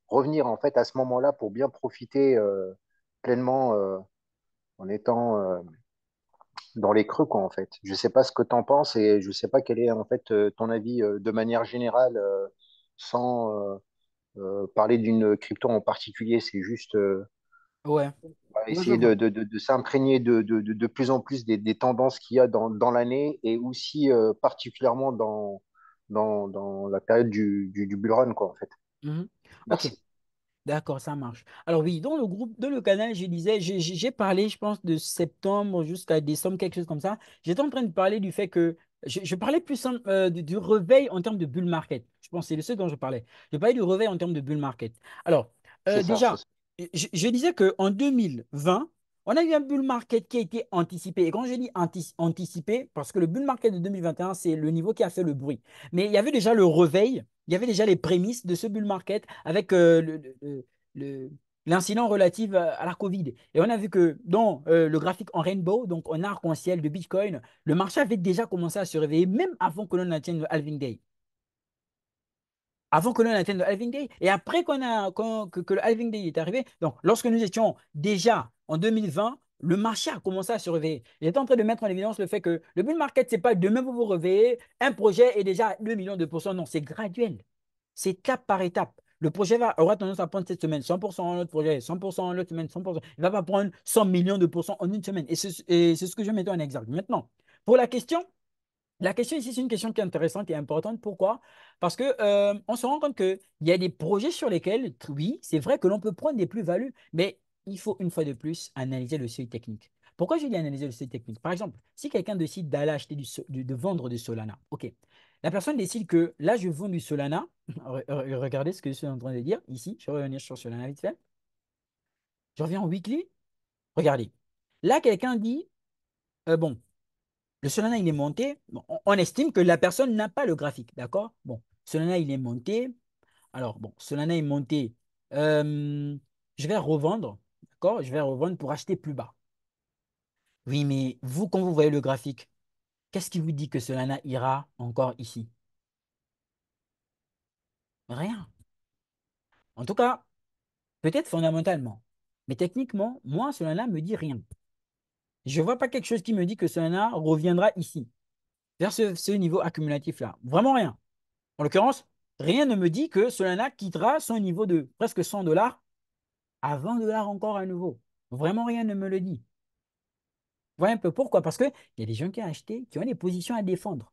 revenir en fait à ce moment-là pour bien profiter pleinement en étant dans les creux, quoi, en fait. Je ne sais pas ce que tu en penses et je ne sais pas quel est, en fait, euh, ton avis euh, de manière générale, euh, sans parler d'une crypto en particulier. C'est juste essayer de, de, de, de s'imprégner de, plus en plus des, tendances qu'il y a dans, l'année et aussi particulièrement dans, dans, la période du, bull run, quoi, en fait. Mm-hmm. Merci. D'accord, ça marche. Alors oui, dans le groupe, dans le canal, je disais, j'ai parlé, je pense, de septembre jusqu'à décembre, quelque chose comme ça. J'étais en train de parler du fait que je, parlais plus euh, du, réveil en termes de bull market. Je pense que c'est de ce dont je parlais. Je parlais du réveil en termes de bull market. Alors, euh, déjà, je, je disais qu'en 2020, on a eu un bull market qui a été anticipé. Et quand je dis anticipé, parce que le bull market de 2021, c'est le niveau qui a fait le bruit. Mais il y avait déjà le réveil, il y avait déjà les prémices de ce bull market avec euh, L'incident relatif euh, à la Covid. Et on a vu que dans euh, le graphique en rainbow, donc en arc-en-ciel de Bitcoin, le marché avait déjà commencé à se réveiller même avant que l'on atteigne le halving day avant que l'on atteigne le halving day et après qu'on a, que, que, le halving day est arrivé. Donc, lorsque nous étions déjà en 2020, le marché a commencé à se réveiller. J'étais en train de mettre en évidence le fait que le bull market, ce n'est pas demain vous vous réveillez, un projet est déjà à 2 millions de pourcents. Non, c'est graduel. C'est étape par étape. Le projet aura tendance à prendre cette semaine 100% en l'autre projet, 100% en l'autre semaine, 100%. Il ne va pas prendre 100 millions de pourcents en une semaine. Et c'est ce que je mets en exergue. Maintenant, pour la question, la question ici, c'est une question qui est intéressante et importante. Pourquoi Parce qu'on euh, se rend compte qu'il y a des projets sur lesquels, oui, c'est vrai que l'on peut prendre des plus-values, mais il faut une fois de plus analyser le seuil technique. Pourquoi je dis analyser le seuil technique Par exemple, si quelqu'un décide d'aller acheter du, de vendre du Solana, ok, la personne décide que là, je vends du Solana. Regardez ce que je suis en train de dire ici. Je vais revenir sur Solana vite fait. Je reviens en weekly. Regardez. Là, quelqu'un dit euh, bon, le Solana, il est monté. on estime que la personne n'a pas le graphique. D'accord Bon, Solana, il est monté. Alors, bon, Solana est monté. Euh, je vais revendre je vais revendre pour acheter plus bas. Oui, mais vous, quand vous voyez le graphique, qu'est-ce qui vous dit que Solana ira encore ici Rien. En tout cas, peut-être fondamentalement. Mais techniquement, moi, Solana ne me dit rien. Je ne vois pas quelque chose qui me dit que Solana reviendra ici, vers ce, ce niveau accumulatif-là. Vraiment rien. En l'occurrence, rien ne me dit que Solana quittera son niveau de presque 100 dollars avant de l'art encore à nouveau. Vraiment, rien ne me le dit. Voyez un peu pourquoi Parce qu'il y a des gens qui ont acheté, qui ont des positions à défendre.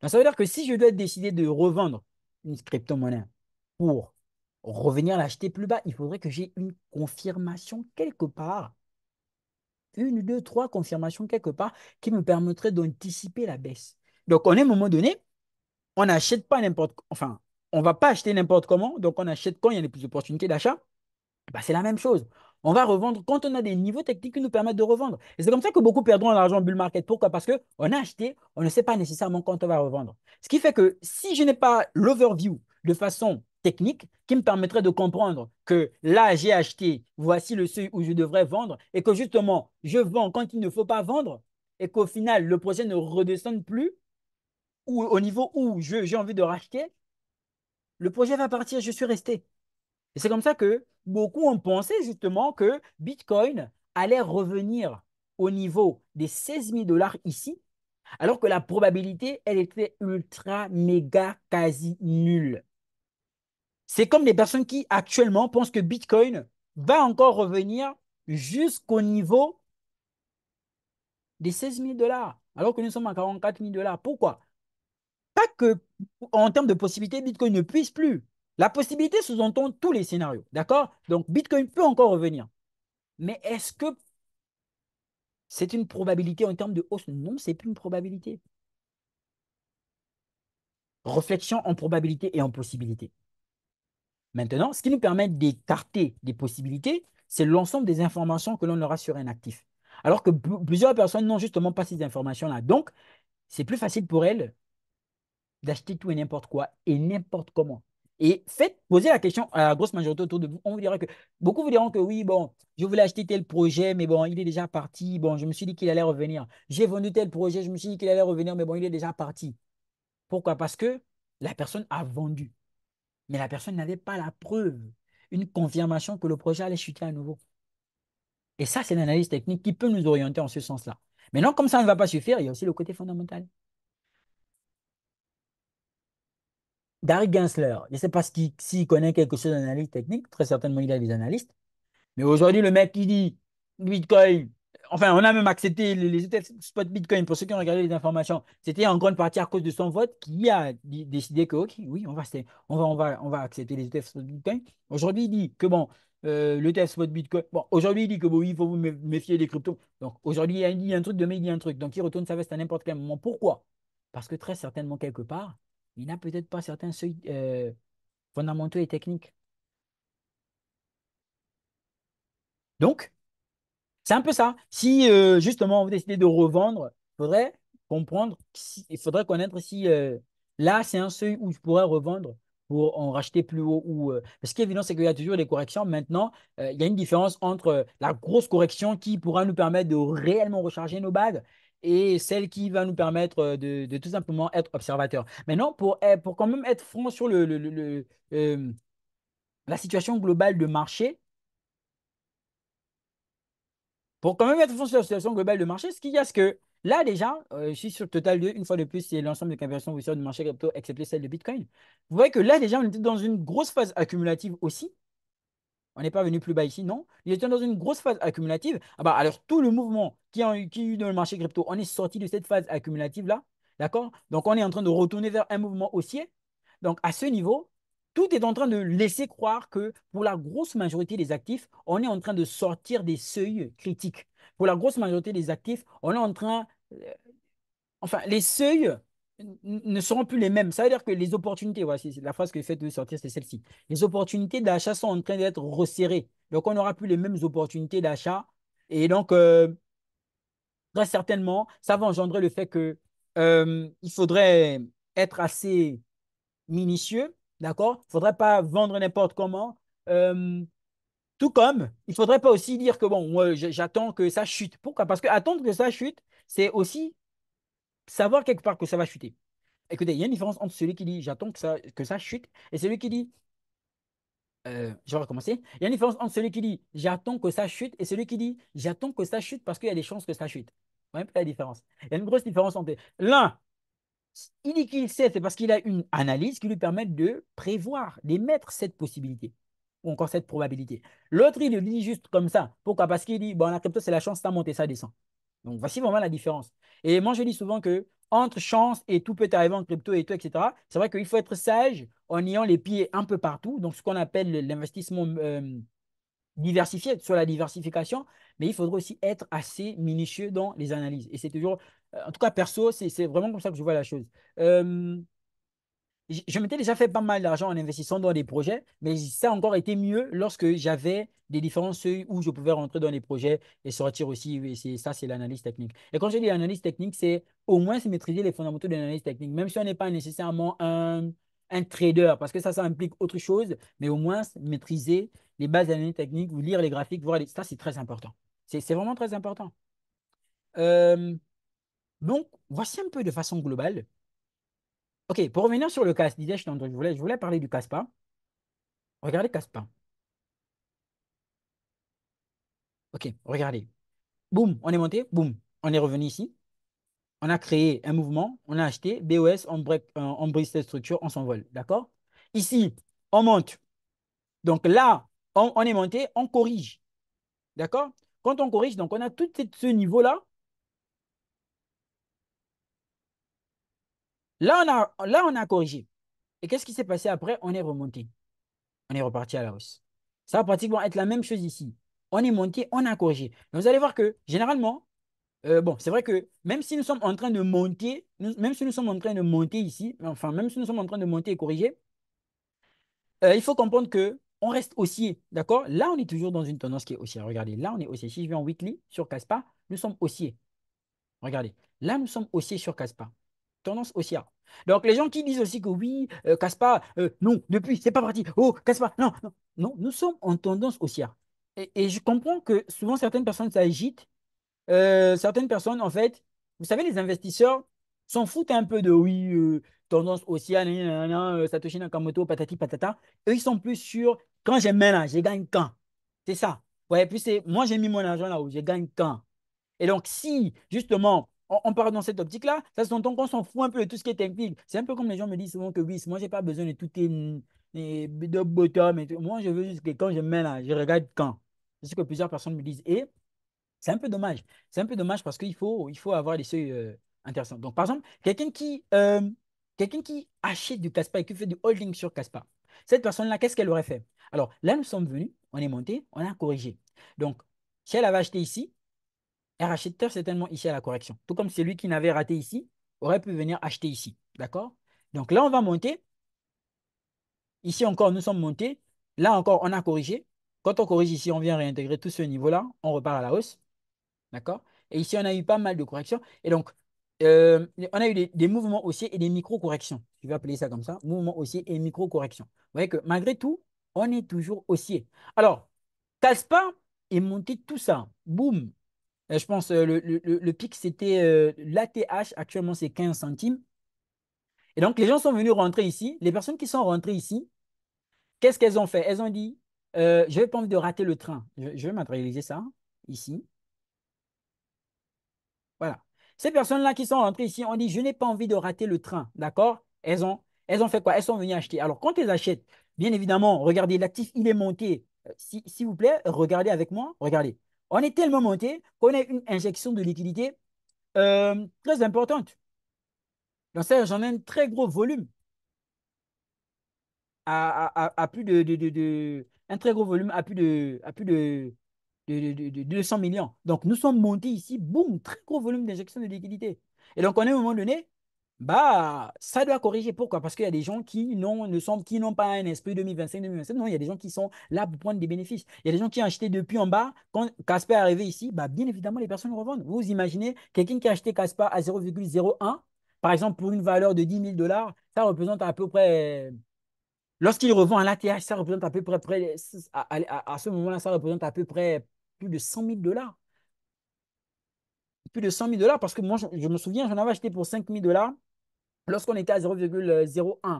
Donc, ça veut dire que si je dois décider de revendre une crypto-monnaie pour revenir l'acheter plus bas, il faudrait que j'ai une confirmation quelque part. Une, deux, trois confirmations quelque part qui me permettraient d'anticiper la baisse. Donc, on à un moment donné, on n'achète pas n'importe, enfin, on ne va pas acheter n'importe comment, donc on achète quand il y a les plus opportunités d'achat. Bah, c'est la même chose. On va revendre quand on a des niveaux techniques qui nous permettent de revendre. Et c'est comme ça que beaucoup perdront l'argent en bull market. Pourquoi Parce qu'on a acheté, on ne sait pas nécessairement quand on va revendre. Ce qui fait que si je n'ai pas l'overview de façon technique qui me permettrait de comprendre que là, j'ai acheté, voici le seuil où je devrais vendre et que justement, je vends quand il ne faut pas vendre et qu'au final, le projet ne redescende plus ou au niveau où j'ai envie de racheter, le projet va partir, je suis resté. Et c'est comme ça que beaucoup ont pensé justement que Bitcoin allait revenir au niveau des 16 000 dollars ici, alors que la probabilité, elle était ultra, méga, quasi nulle. C'est comme les personnes qui actuellement pensent que Bitcoin va encore revenir jusqu'au niveau des 16 000 dollars, alors que nous sommes à 44 000 dollars. Pourquoi Pas que en termes de possibilité, Bitcoin ne puisse plus, la possibilité sous-entend tous les scénarios, d'accord Donc Bitcoin peut encore revenir. Mais est-ce que c'est une probabilité en termes de hausse Non, c'est plus une probabilité. Réflexion en probabilité et en possibilité. Maintenant, ce qui nous permet d'écarter des possibilités, c'est l'ensemble des informations que l'on aura sur un actif. Alors que plusieurs personnes n'ont justement pas ces informations-là. Donc, c'est plus facile pour elles d'acheter tout et n'importe quoi et n'importe comment. Et faites poser la question à la grosse majorité autour de vous. On vous dira que beaucoup vous diront que oui, bon, je voulais acheter tel projet, mais bon, il est déjà parti. Bon, je me suis dit qu'il allait revenir. J'ai vendu tel projet, je me suis dit qu'il allait revenir, mais bon, il est déjà parti. Pourquoi Parce que la personne a vendu. Mais la personne n'avait pas la preuve, une confirmation que le projet allait chuter à nouveau. Et ça, c'est l'analyse technique qui peut nous orienter en ce sens-là. Maintenant, comme ça ne va pas suffire, il y a aussi le côté fondamental. Darry Gensler, je ne sais pas s'il connaît quelque chose d'analyse technique, très certainement il a des analystes, mais aujourd'hui le mec qui dit Bitcoin, enfin on a même accepté les, les spot Bitcoin pour ceux qui ont regardé les informations, c'était en grande partie à cause de son vote qui a décidé que ok, oui, on va, on va, on va, on va accepter les ETF spot Bitcoin. Aujourd'hui il dit que bon, euh, le l'ETF spot Bitcoin, bon aujourd'hui il dit que bon, il faut vous méfier des cryptos. Donc aujourd'hui il dit un truc, demain il dit un truc, donc il retourne sa veste à n'importe quel moment. Pourquoi Parce que très certainement quelque part, il n'a peut-être pas certains seuils euh, fondamentaux et techniques. Donc, c'est un peu ça. Si euh, justement vous décidez de revendre, il faudrait comprendre, il faudrait connaître si euh, là c'est un seuil où je pourrais revendre pour en racheter plus haut. Ou, ce qui est évident, c'est qu'il y a toujours des corrections. Maintenant, il y a une différence entre la grosse correction qui pourra nous permettre de réellement recharger nos bagues et celle qui va nous permettre euh, de, tout simplement être observateur. Maintenant, pour, eh, pour quand même être franc sur le, euh, la situation globale de marché, pour quand même être franc sur la situation globale de marché, ce qu'il y a, c'est que Là, déjà, euh, je suis sur Total de une fois de plus, c'est l'ensemble des conversions sein du marché crypto, excepté celle de Bitcoin. Vous voyez que là, déjà, on était dans une grosse phase accumulative aussi. On n'est pas venu plus bas ici, non. Il étions dans une grosse phase accumulative. Ah bah, alors, tout le mouvement qui a, eu, a eu dans le marché crypto, on est sorti de cette phase accumulative-là. D'accord Donc, on est en train de retourner vers un mouvement haussier. Donc, à ce niveau, tout est en train de laisser croire que pour la grosse majorité des actifs, on est en train de sortir des seuils critiques. Pour la grosse majorité des actifs, on est en train... Euh, enfin, les seuils ne seront plus les mêmes. Ça veut dire que les opportunités, voici la phrase que fait de sortir, c'est celle-ci. Les opportunités d'achat sont en train d'être resserrées. Donc, on n'aura plus les mêmes opportunités d'achat. Et donc, euh, très certainement, ça va engendrer le fait que euh, il faudrait être assez minutieux, d'accord Il ne faudrait pas vendre n'importe comment. Euh, tout comme, il ne faudrait pas aussi dire que bon, j'attends que ça chute. Pourquoi Parce que attendre que ça chute, c'est aussi savoir quelque part que ça va chuter. Écoutez, il y a une différence entre celui qui dit j'attends que ça, que ça chute et celui qui dit euh, je vais recommencer. Il y a une différence entre celui qui dit j'attends que ça chute et celui qui dit j'attends que ça chute parce qu'il y a des chances que ça chute. Vous voyez la différence Il y a une grosse différence entre l'un, il dit qu'il sait, c'est parce qu'il a une analyse qui lui permet de prévoir, d'émettre cette possibilité ou encore cette probabilité. L'autre, il le dit juste comme ça. Pourquoi Parce qu'il dit bon, la crypto, c'est la chance, ça monte et ça descend. Donc voici vraiment la différence. Et moi, je dis souvent que entre chance et tout peut arriver en crypto et tout, etc., c'est vrai qu'il faut être sage en ayant les pieds un peu partout. Donc ce qu'on appelle l'investissement euh, diversifié, sur la diversification, mais il faudrait aussi être assez minutieux dans les analyses. Et c'est toujours, euh, en tout cas perso, c'est vraiment comme ça que je vois la chose. Euh, je m'étais déjà fait pas mal d'argent en investissant dans des projets, mais ça a encore été mieux lorsque j'avais des différents seuils où je pouvais rentrer dans les projets et sortir aussi. Et ça, c'est l'analyse technique. Et quand je dis analyse technique, c'est au moins se maîtriser les fondamentaux de l'analyse technique, même si on n'est pas nécessairement un, un, trader, parce que ça, ça implique autre chose, mais au moins maîtriser les bases d'analyse technique vous lire les graphiques, voir les... ça, c'est très important. C'est vraiment très important. Euh, donc, voici un peu de façon globale Ok, pour revenir sur le cas, je, je voulais, parler du pas. Regardez Caspa. Ok, regardez. Boum, on est monté, boum, on est revenu ici. On a créé un mouvement, on a acheté, BOS, euh, on, brise cette structure, on s'envole, d'accord Ici, on monte. Donc là, on est monté, on corrige, d'accord Quand on corrige, donc on a tout ce niveau-là Là, on a, là, on a corrigé. Et qu'est-ce qui s'est passé après On est remonté. On est reparti à la hausse. Ça va pratiquement être la même chose ici. On est monté, on a corrigé. vous allez voir que généralement, euh, bon, c'est vrai que même si nous sommes en train de monter, même si nous sommes en train de monter ici, enfin, même si nous sommes en train de monter et corriger, euh, il faut comprendre que on reste haussier, d'accord Là, on est toujours dans une tendance qui est haussière. Regardez, là, on est haussier. Si je vais en weekly sur Caspa, nous sommes haussiers. Regardez, là, nous sommes haussiers sur Caspa tendance haussière. Donc les gens qui disent aussi que oui, euh, casse-pas. Euh, non, depuis, c'est pas parti. Oh, casse non, non, non, nous sommes en tendance haussière. Et, je comprends que souvent certaines personnes s'agitent. Euh, certaines personnes, en fait, vous savez, les investisseurs s'en foutent un peu de oui, tendance haussière, nanana, Satoshi Nakamoto, patati patata. Eux, ils sont plus sur quand j'ai là, hein, je gagne quand. C'est ça. Ouais, plus c'est moi, j'ai mis mon argent là où je gagne quand. Et donc, si justement on, part dans cette optique-là, ça donc qu'on s'en fout un peu de tout ce qui est technique. C'est un peu comme les gens me disent souvent que oui, moi, j'ai pas besoin de tout tes, mm, de bottom et tout. Moi, je veux juste que quand je mets là, je regarde quand. C'est ce que plusieurs personnes me disent. Et c'est un peu dommage. C'est un peu dommage parce qu'il faut, il faut avoir des seuils euh, intéressants. Donc, par exemple, quelqu'un qui, euh, quelqu'un qui achète du Caspa et qui fait du holding sur Caspa, cette personne-là, qu'est-ce qu'elle aurait fait Alors là, nous sommes venus, on est monté, on a corrigé. Donc, si elle avait acheté ici, Racheteur, racheteur, certainement ici à la correction. Tout comme celui qui n'avait raté ici aurait pu venir acheter ici. D'accord Donc là, on va monter. Ici encore, nous sommes montés. Là encore, on a corrigé. Quand on corrige ici, on vient réintégrer tout ce niveau-là. On repart à la hausse. D'accord Et ici, on a eu pas mal de corrections. Et donc, euh, on a eu des, mouvements haussiers et des micro-corrections. Je vais appeler ça comme ça. Mouvements haussiers et micro-corrections. Vous voyez que malgré tout, on est toujours haussier. Alors, pas et monté tout ça. Boum euh, je pense euh, le, le, pic, c'était euh, l'ATH, actuellement c'est 15 centimes. Et donc les gens sont venus rentrer ici. Les personnes qui sont rentrées ici, qu'est-ce qu'elles ont fait Elles ont dit, je n'ai pas envie de rater le train. Je, vais matérialiser ça ici. Voilà. Ces personnes-là qui sont rentrées ici ont dit, je n'ai pas envie de rater le train. D'accord elles ont, elles ont fait quoi Elles sont venues acheter. Alors, quand elles achètent, bien évidemment, regardez, l'actif, il est monté. S'il vous plaît, regardez avec moi. Regardez on est tellement monté qu'on a une injection de liquidité euh, très importante. Donc ça, j'en ai un très gros volume. À, plus de, un très gros volume à plus de plus de, 200 millions. Donc nous sommes montés ici, boum, très gros volume d'injection de liquidité. Et donc on est au moment donné bah, ça doit corriger. Pourquoi Parce qu'il y a des gens qui n'ont, pas un esprit 2025-2027. Non, il y a des gens qui sont là pour prendre des bénéfices. Il y a des gens qui ont acheté depuis en bas. Quand Casper est arrivé ici, bah, bien évidemment, les personnes revendent. Vous imaginez quelqu'un qui a acheté Casper à 0,01, par exemple, pour une valeur de 10 000 dollars, ça représente à peu près. Lorsqu'il revend à l'ATH, ça représente à peu près. à, à ce moment-là, ça représente à peu près plus de 100 000 dollars plus de 100 000 dollars parce que moi, je, me souviens, j'en avais acheté pour 5 000 dollars lorsqu'on était à 0,01. Euh,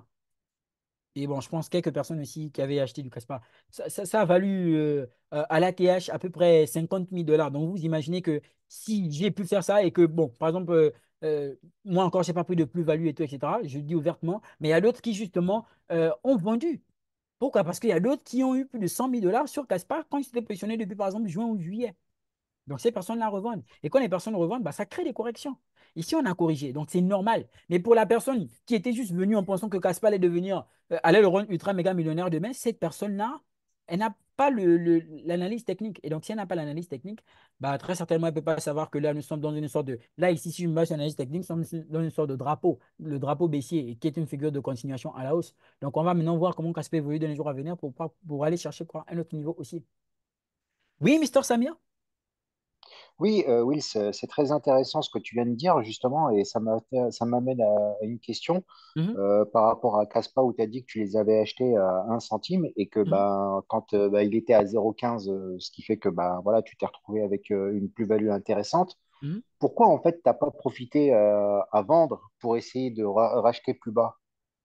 et bon, je pense quelques personnes aussi qui avaient acheté du Caspar. Ça, ça, a valu euh, euh, à l'ATH à peu près 50 000 dollars. Donc, vous imaginez que si j'ai pu faire ça et que, bon, par exemple, moi encore, je n'ai pas pris de plus-value et tout, etc., je le dis ouvertement, mais il y a d'autres qui, justement, ont vendu. Pourquoi Parce qu'il y a d'autres qui ont eu plus de 100 000 dollars sur Caspar quand ils étaient positionnés depuis, par exemple, juin ou juillet. Donc ces personnes-là revendent. Et quand les personnes revendent, bah, ça crée des corrections. Ici, on a corrigé, donc c'est normal. Mais pour la personne qui était juste venue en pensant que Kasper allait devenir, euh, allait le rendre ultra méga millionnaire demain, cette personne-là, elle n'a pas l'analyse le, technique. Et donc, si elle n'a pas l'analyse technique, bah, très certainement, elle ne peut pas savoir que là, nous sommes dans une sorte de. Là, ici, si je me base l'analyse technique, nous sommes dans une sorte de drapeau, le drapeau baissier, qui est une figure de continuation à la hausse. Donc, on va maintenant voir comment Casper évolue dans les jours à venir pour, aller chercher quoi, un autre niveau aussi. Oui, Mister Samir oui, euh, Will, c'est très intéressant ce que tu viens de dire, justement, et ça m'amène à une question mmh euh, par rapport à Caspa où tu as dit que tu les avais achetés à 1 centime et que mmh ben, quand euh, ben, il était à 0,15, euh, ce qui fait que ben, voilà, tu t'es retrouvé avec une plus-value intéressante. Mmh pourquoi en fait tu n'as pas profité à vendre pour essayer de racheter plus bas?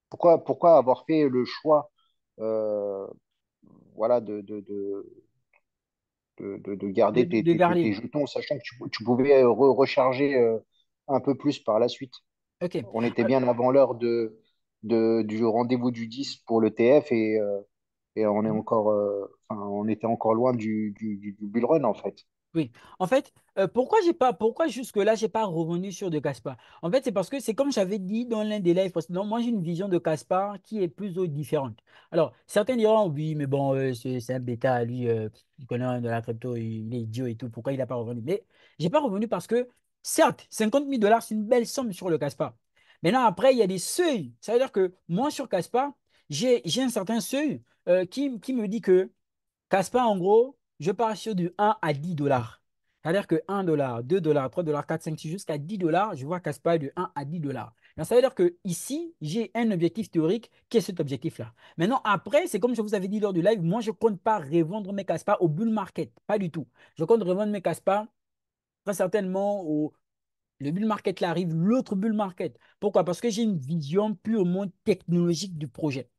Pourquoi, pourquoi avoir fait le choix voilà, de- de, garder tes, jetons, sachant que tu, pouvais euh, recharger euh, un peu plus par la suite. On était bien euh, avant l'heure de, du rendez-vous du 10 pour le TF et, on, est mm. encore, on était encore loin du, du, du, bull run en fait. Oui. En fait, euh, pourquoi j'ai pas, pourquoi jusque-là, n'ai pas revenu sur de Caspar? En fait, c'est parce que c'est comme j'avais dit dans l'un des lives précédents, moi j'ai une vision de Caspar qui est plutôt différente. Alors, certains diront, oui, mais bon, euh, c'est un bêta, lui, euh, il connaît de la crypto, il est idiot et tout, pourquoi il n'a pas revenu? Mais j'ai pas revenu parce que, certes, 50 000 dollars, c'est une belle somme sur le Caspar. Maintenant, après, il y a des seuils. Ça veut dire que moi, sur Caspar, j'ai un certain seuil qui, qui me dit que Caspar, en gros, je pars sur du 1 à 10 dollars. C'est-à-dire que 1 dollar, 2 dollars, 3 dollars, 4, 5, 6, jusqu'à 10 dollars, je vois Caspa de 1 à 10 dollars. ça veut dire que ici, j'ai un objectif théorique qui est cet objectif-là. Maintenant, après, c'est comme je vous avais dit lors du live, moi, je ne compte pas revendre mes Caspa au bull market. Pas du tout. Je compte revendre mes Caspa très certainement au, le bull market là arrive, l'autre bull market. Pourquoi Parce que j'ai une vision purement technologique du projet.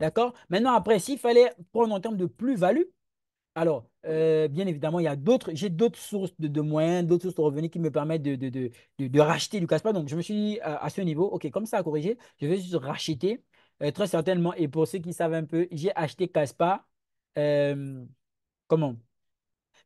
D'accord Maintenant, après, s'il fallait prendre en termes de plus-value, alors, euh, bien évidemment, il y a d'autres, j'ai d'autres sources de, moyens, d'autres sources de revenus qui me permettent de, racheter du Caspa. Donc, je me suis dit à, ce niveau, OK, comme ça à corriger, je vais juste racheter. Euh, très certainement, et pour ceux qui savent un peu, j'ai acheté Caspa. Euh, comment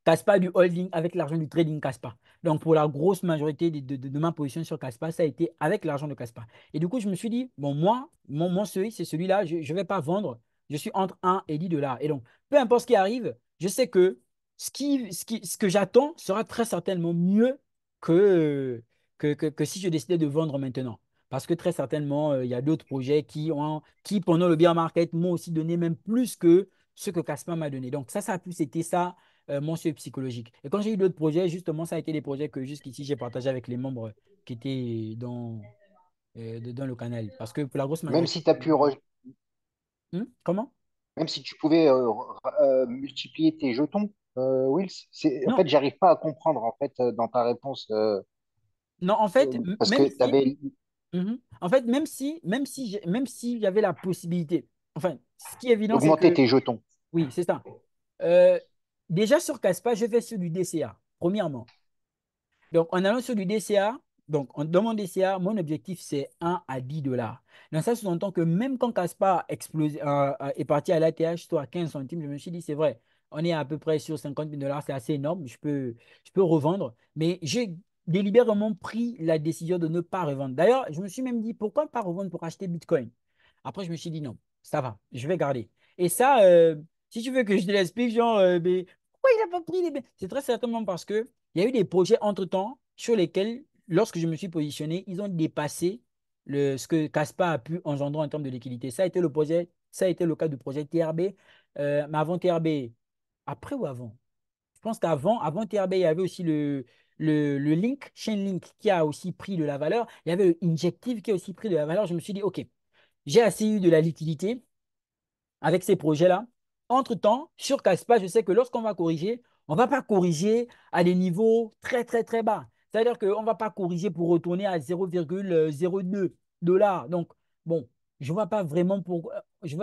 Caspa du holding avec l'argent du trading Caspa. Donc, pour la grosse majorité de, ma position sur Caspa, ça a été avec l'argent de Caspa. Et du coup, je me suis dit, bon, moi, mon, seuil, c'est celui-là, je ne vais pas vendre. Je suis entre 1 et 10 dollars. Et donc, peu importe ce qui arrive, je sais que ce, qui, ce, que j'attends sera très certainement mieux que, que, si je décidais de vendre maintenant parce que très certainement, euh, il y a d'autres projets qui, ont, qui, pendant le bien market, m'ont aussi donné même plus que ce que Casper m'a donné. Donc, ça, ça a plus c'était ça, euh, mon seuil psychologique. Et quand j'ai eu d'autres projets, justement, ça a été des projets que jusqu'ici, j'ai partagé avec les membres qui étaient dans, euh, dans le canal. Parce que pour la grosse Même si tu as pu. Re... Hmm? Comment même si tu pouvais euh, euh, multiplier tes jetons, euh, Wills, en fait, j'arrive pas à comprendre en fait dans ta réponse. non, mmh en fait, même si... même si, même si, même s'il y avait la possibilité, enfin, ce qui est évident, augmenter tes jetons. Oui, c'est ça. déjà sur Caspa, je vais sur du DCA premièrement. Donc, en allant sur du DCA, donc, on mon DCA, ah, mon objectif, c'est 1 à 10 dollars. Donc, ça sous-entend que même quand Kaspar explose, est parti à l'ATH, soit à 15 centimes, je me suis dit, c'est vrai, on est à peu près sur 50 000 dollars, c'est assez énorme, je peux, je peux revendre. Mais j'ai délibérément pris la décision de ne pas revendre. D'ailleurs, je me suis même dit, pourquoi ne pas revendre pour acheter Bitcoin Après, je me suis dit, non, ça va, je vais garder. Et ça, euh, si tu veux que je te l'explique, genre, euh, mais pourquoi il n'a pas pris les... C'est très certainement parce qu'il y a eu des projets entre-temps sur lesquels lorsque je me suis positionné, ils ont dépassé le, ce que Caspa a pu engendrer en termes de liquidité. Ça a été le, ça le cas du projet TRB. Euh, mais avant TRB, après ou avant Je pense qu'avant avant TRB, il y avait aussi le, le, le, link, Chainlink, qui a aussi pris de la valeur. Il y avait le Injective qui a aussi pris de la valeur. Je me suis dit, OK, j'ai assez eu de la liquidité avec ces projets-là. Entre-temps, sur Caspa, je sais que lorsqu'on va corriger, on ne va pas corriger à des niveaux très, très, très bas. C'est-à-dire qu'on ne va pas corriger pour retourner à 0,02 dollars. Donc, bon, je ne vois pas vraiment pour, euh, Je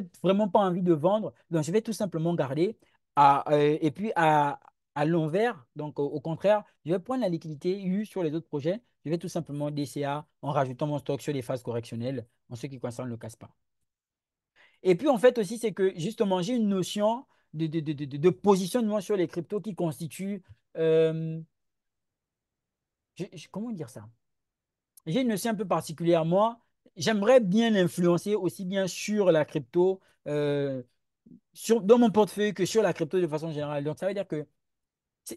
n'ai vraiment pas envie de vendre. Donc, je vais tout simplement garder. Euh, et puis, à, à l'envers, donc au, contraire, je vais prendre la liquidité U sur les autres projets. Je vais tout simplement DCA en rajoutant mon stock sur les phases correctionnelles en ce qui concerne le CASPA. Et puis, en fait, aussi, c'est que justement, j'ai une notion de, positionnement sur les cryptos qui constitue. Euh, comment dire ça J'ai une notion un peu particulière. Moi, j'aimerais bien influencer aussi bien sur la crypto, euh, dans mon portefeuille que sur la crypto de façon générale. Donc, ça veut dire que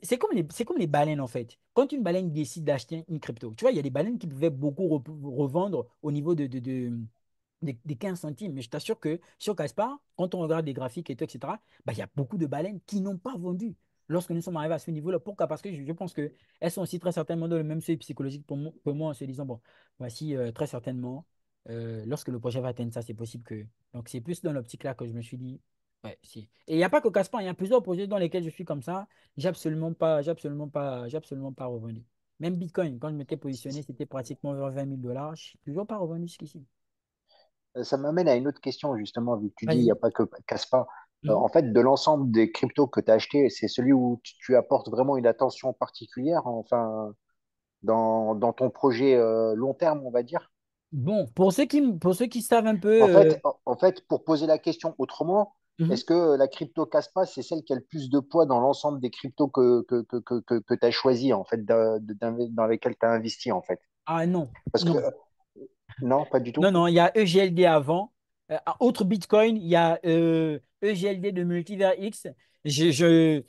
c'est comme, les, comme les baleines en fait. Quand une baleine décide d'acheter une crypto, tu vois, il y a des baleines qui pouvaient beaucoup revendre au niveau de, des, 15 centimes. Mais je t'assure que sur Caspar, quand on regarde les graphiques et tout, etc., bah, il y a beaucoup de baleines qui n'ont pas vendu lorsque nous sommes arrivés à ce niveau-là. Pourquoi Parce que je, pense qu'elles sont aussi très certainement dans le même seuil psychologique pour moi, en se disant, bon, voici euh, très certainement, euh, lorsque le projet va atteindre ça, c'est possible que... Donc c'est plus dans l'optique-là que je me suis dit, ouais, si. Et il n'y a pas que Caspan, il y a plusieurs projets dans lesquels je suis comme ça, j'ai absolument pas, j'ai absolument pas, j'ai absolument pas revenu. Même Bitcoin, quand je m'étais positionné, c'était pratiquement vers 20 000 dollars. Je suis toujours pas revenu jusqu'ici. Ça m'amène à une autre question, justement, vu que tu dis il n'y a pas que Caspa. Euh, en fait, de l'ensemble des cryptos que tu as achetés, c'est celui où tu, apportes vraiment une attention particulière, enfin, dans, ton projet euh, long terme, on va dire. Bon, pour ceux qui, pour ceux qui savent un peu. En, fait, euh, pour poser la question autrement, mhm. est-ce que la crypto Caspa, c'est celle qui a le plus de poids dans l'ensemble des cryptos que, que, tu as choisi, en fait, dans lesquels tu as investi, en fait Ah non. Parce que. Non, pas du tout. Non, non, il y a EGLD avant. Euh, autre Bitcoin, il y a EGLD euh, e de Multivers X. Je,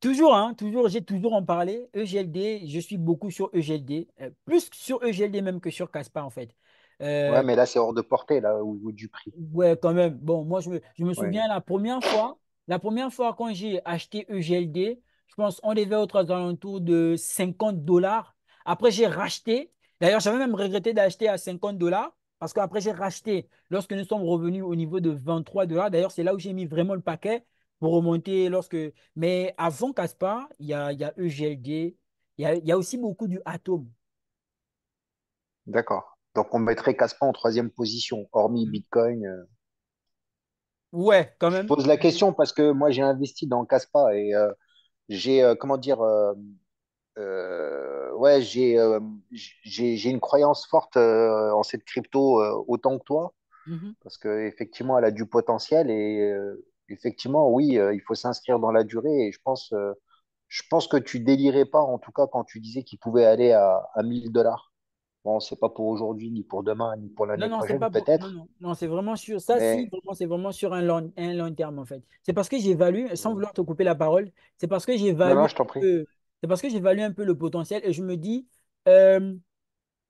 toujours, hein, toujours, j'ai toujours en parlé. EGLD, je suis beaucoup sur EGLD, euh, plus sur EGLD même que sur Caspa en fait. ouais, mais là c'est hors de portée là au niveau du prix. Ouais, quand même. Bon, moi je me, souviens la première fois, la première fois quand j'ai acheté EGLD, je pense on devait autour de 50 dollars. Après j'ai racheté. D'ailleurs, j'avais même regretté d'acheter à 50 dollars. Parce qu'après, j'ai racheté. Lorsque nous sommes revenus au niveau de 23 dollars, d'ailleurs, c'est là où j'ai mis vraiment le paquet pour remonter. lorsque. Mais avant Caspa, il y a, y a EGLD, il y a, e y a aussi beaucoup du Atom. D'accord. Donc, on mettrait Caspa en troisième position, hormis mm. Bitcoin. Euh. Ouais, quand même. Je pose la question parce que moi, j'ai investi dans Caspa et euh, j'ai, euh, comment dire, euh, ouais, euh, j'ai une croyance forte euh, en cette crypto autant que toi, mm-hmm. parce qu'effectivement, elle a du potentiel et effectivement, oui, il faut s'inscrire dans la durée et je pense je pense que tu délirais pas, en tout cas, quand tu disais qu'il pouvait aller à, 1000 dollars. Bon, c'est pas pour aujourd'hui, ni pour demain, ni pour l'année prochaine, peut-être. Non, c'est vraiment sur ça, c'est vraiment sur un long, un long, terme, en fait. C'est parce que j'évalue, sans vouloir te couper la parole, c'est parce que j'évalue que c'est parce que j'évalue un peu le potentiel et je me dis, euh,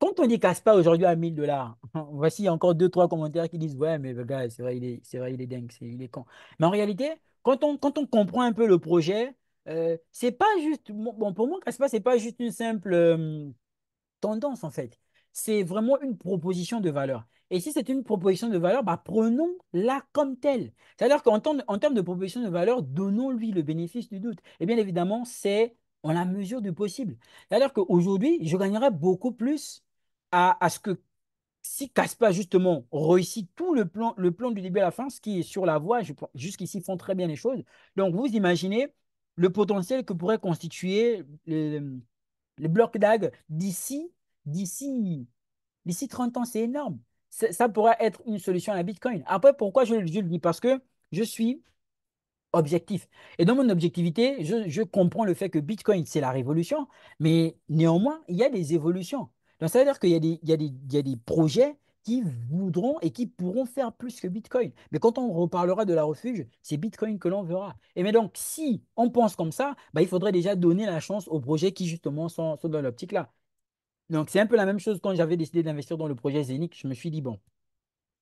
quand on dit Caspa aujourd'hui à 1000 dollars, voici encore deux, trois commentaires qui disent Ouais, mais le gars, c'est vrai, il est, c'est vrai, il est dingue, c'est, il est con. Mais en réalité, quand on, quand on comprend un peu le projet, euh, c'est pas juste. Bon, pour moi, Caspa, c'est pas juste une simple euh, tendance, en fait. C'est vraiment une proposition de valeur. Et si c'est une proposition de valeur, bah, prenons-la comme telle. C'est-à-dire qu'en en termes de proposition de valeur, donnons-lui le bénéfice du doute. Et bien évidemment, c'est on la mesure du possible. C'est-à-dire qu'aujourd'hui, je gagnerais beaucoup plus à, ce que si Caspa, justement, réussit tout le plan, le plan du début à la fin, ce qui est sur la voie, jusqu'ici font très bien les choses. Donc, vous imaginez le potentiel que pourrait constituer le, bloc d'AG d'ici, d'ici, d'ici 30 ans. C'est énorme. Ça pourrait être une solution à la Bitcoin. Après, pourquoi je le dis Parce que je suis objectif. Et dans mon objectivité, je, comprends le fait que Bitcoin, c'est la révolution, mais néanmoins, il y a des évolutions. Donc ça veut dire qu'il y, a des, y, y a des projets qui voudront et qui pourront faire plus que Bitcoin. Mais quand on reparlera de la refuge, c'est Bitcoin que l'on verra. Et mais donc, si on pense comme ça, bah, il faudrait déjà donner la chance aux projets qui justement sont, dans l'optique là. Donc, c'est un peu la même chose quand j'avais décidé d'investir dans le projet Zenic. Je me suis dit, bon,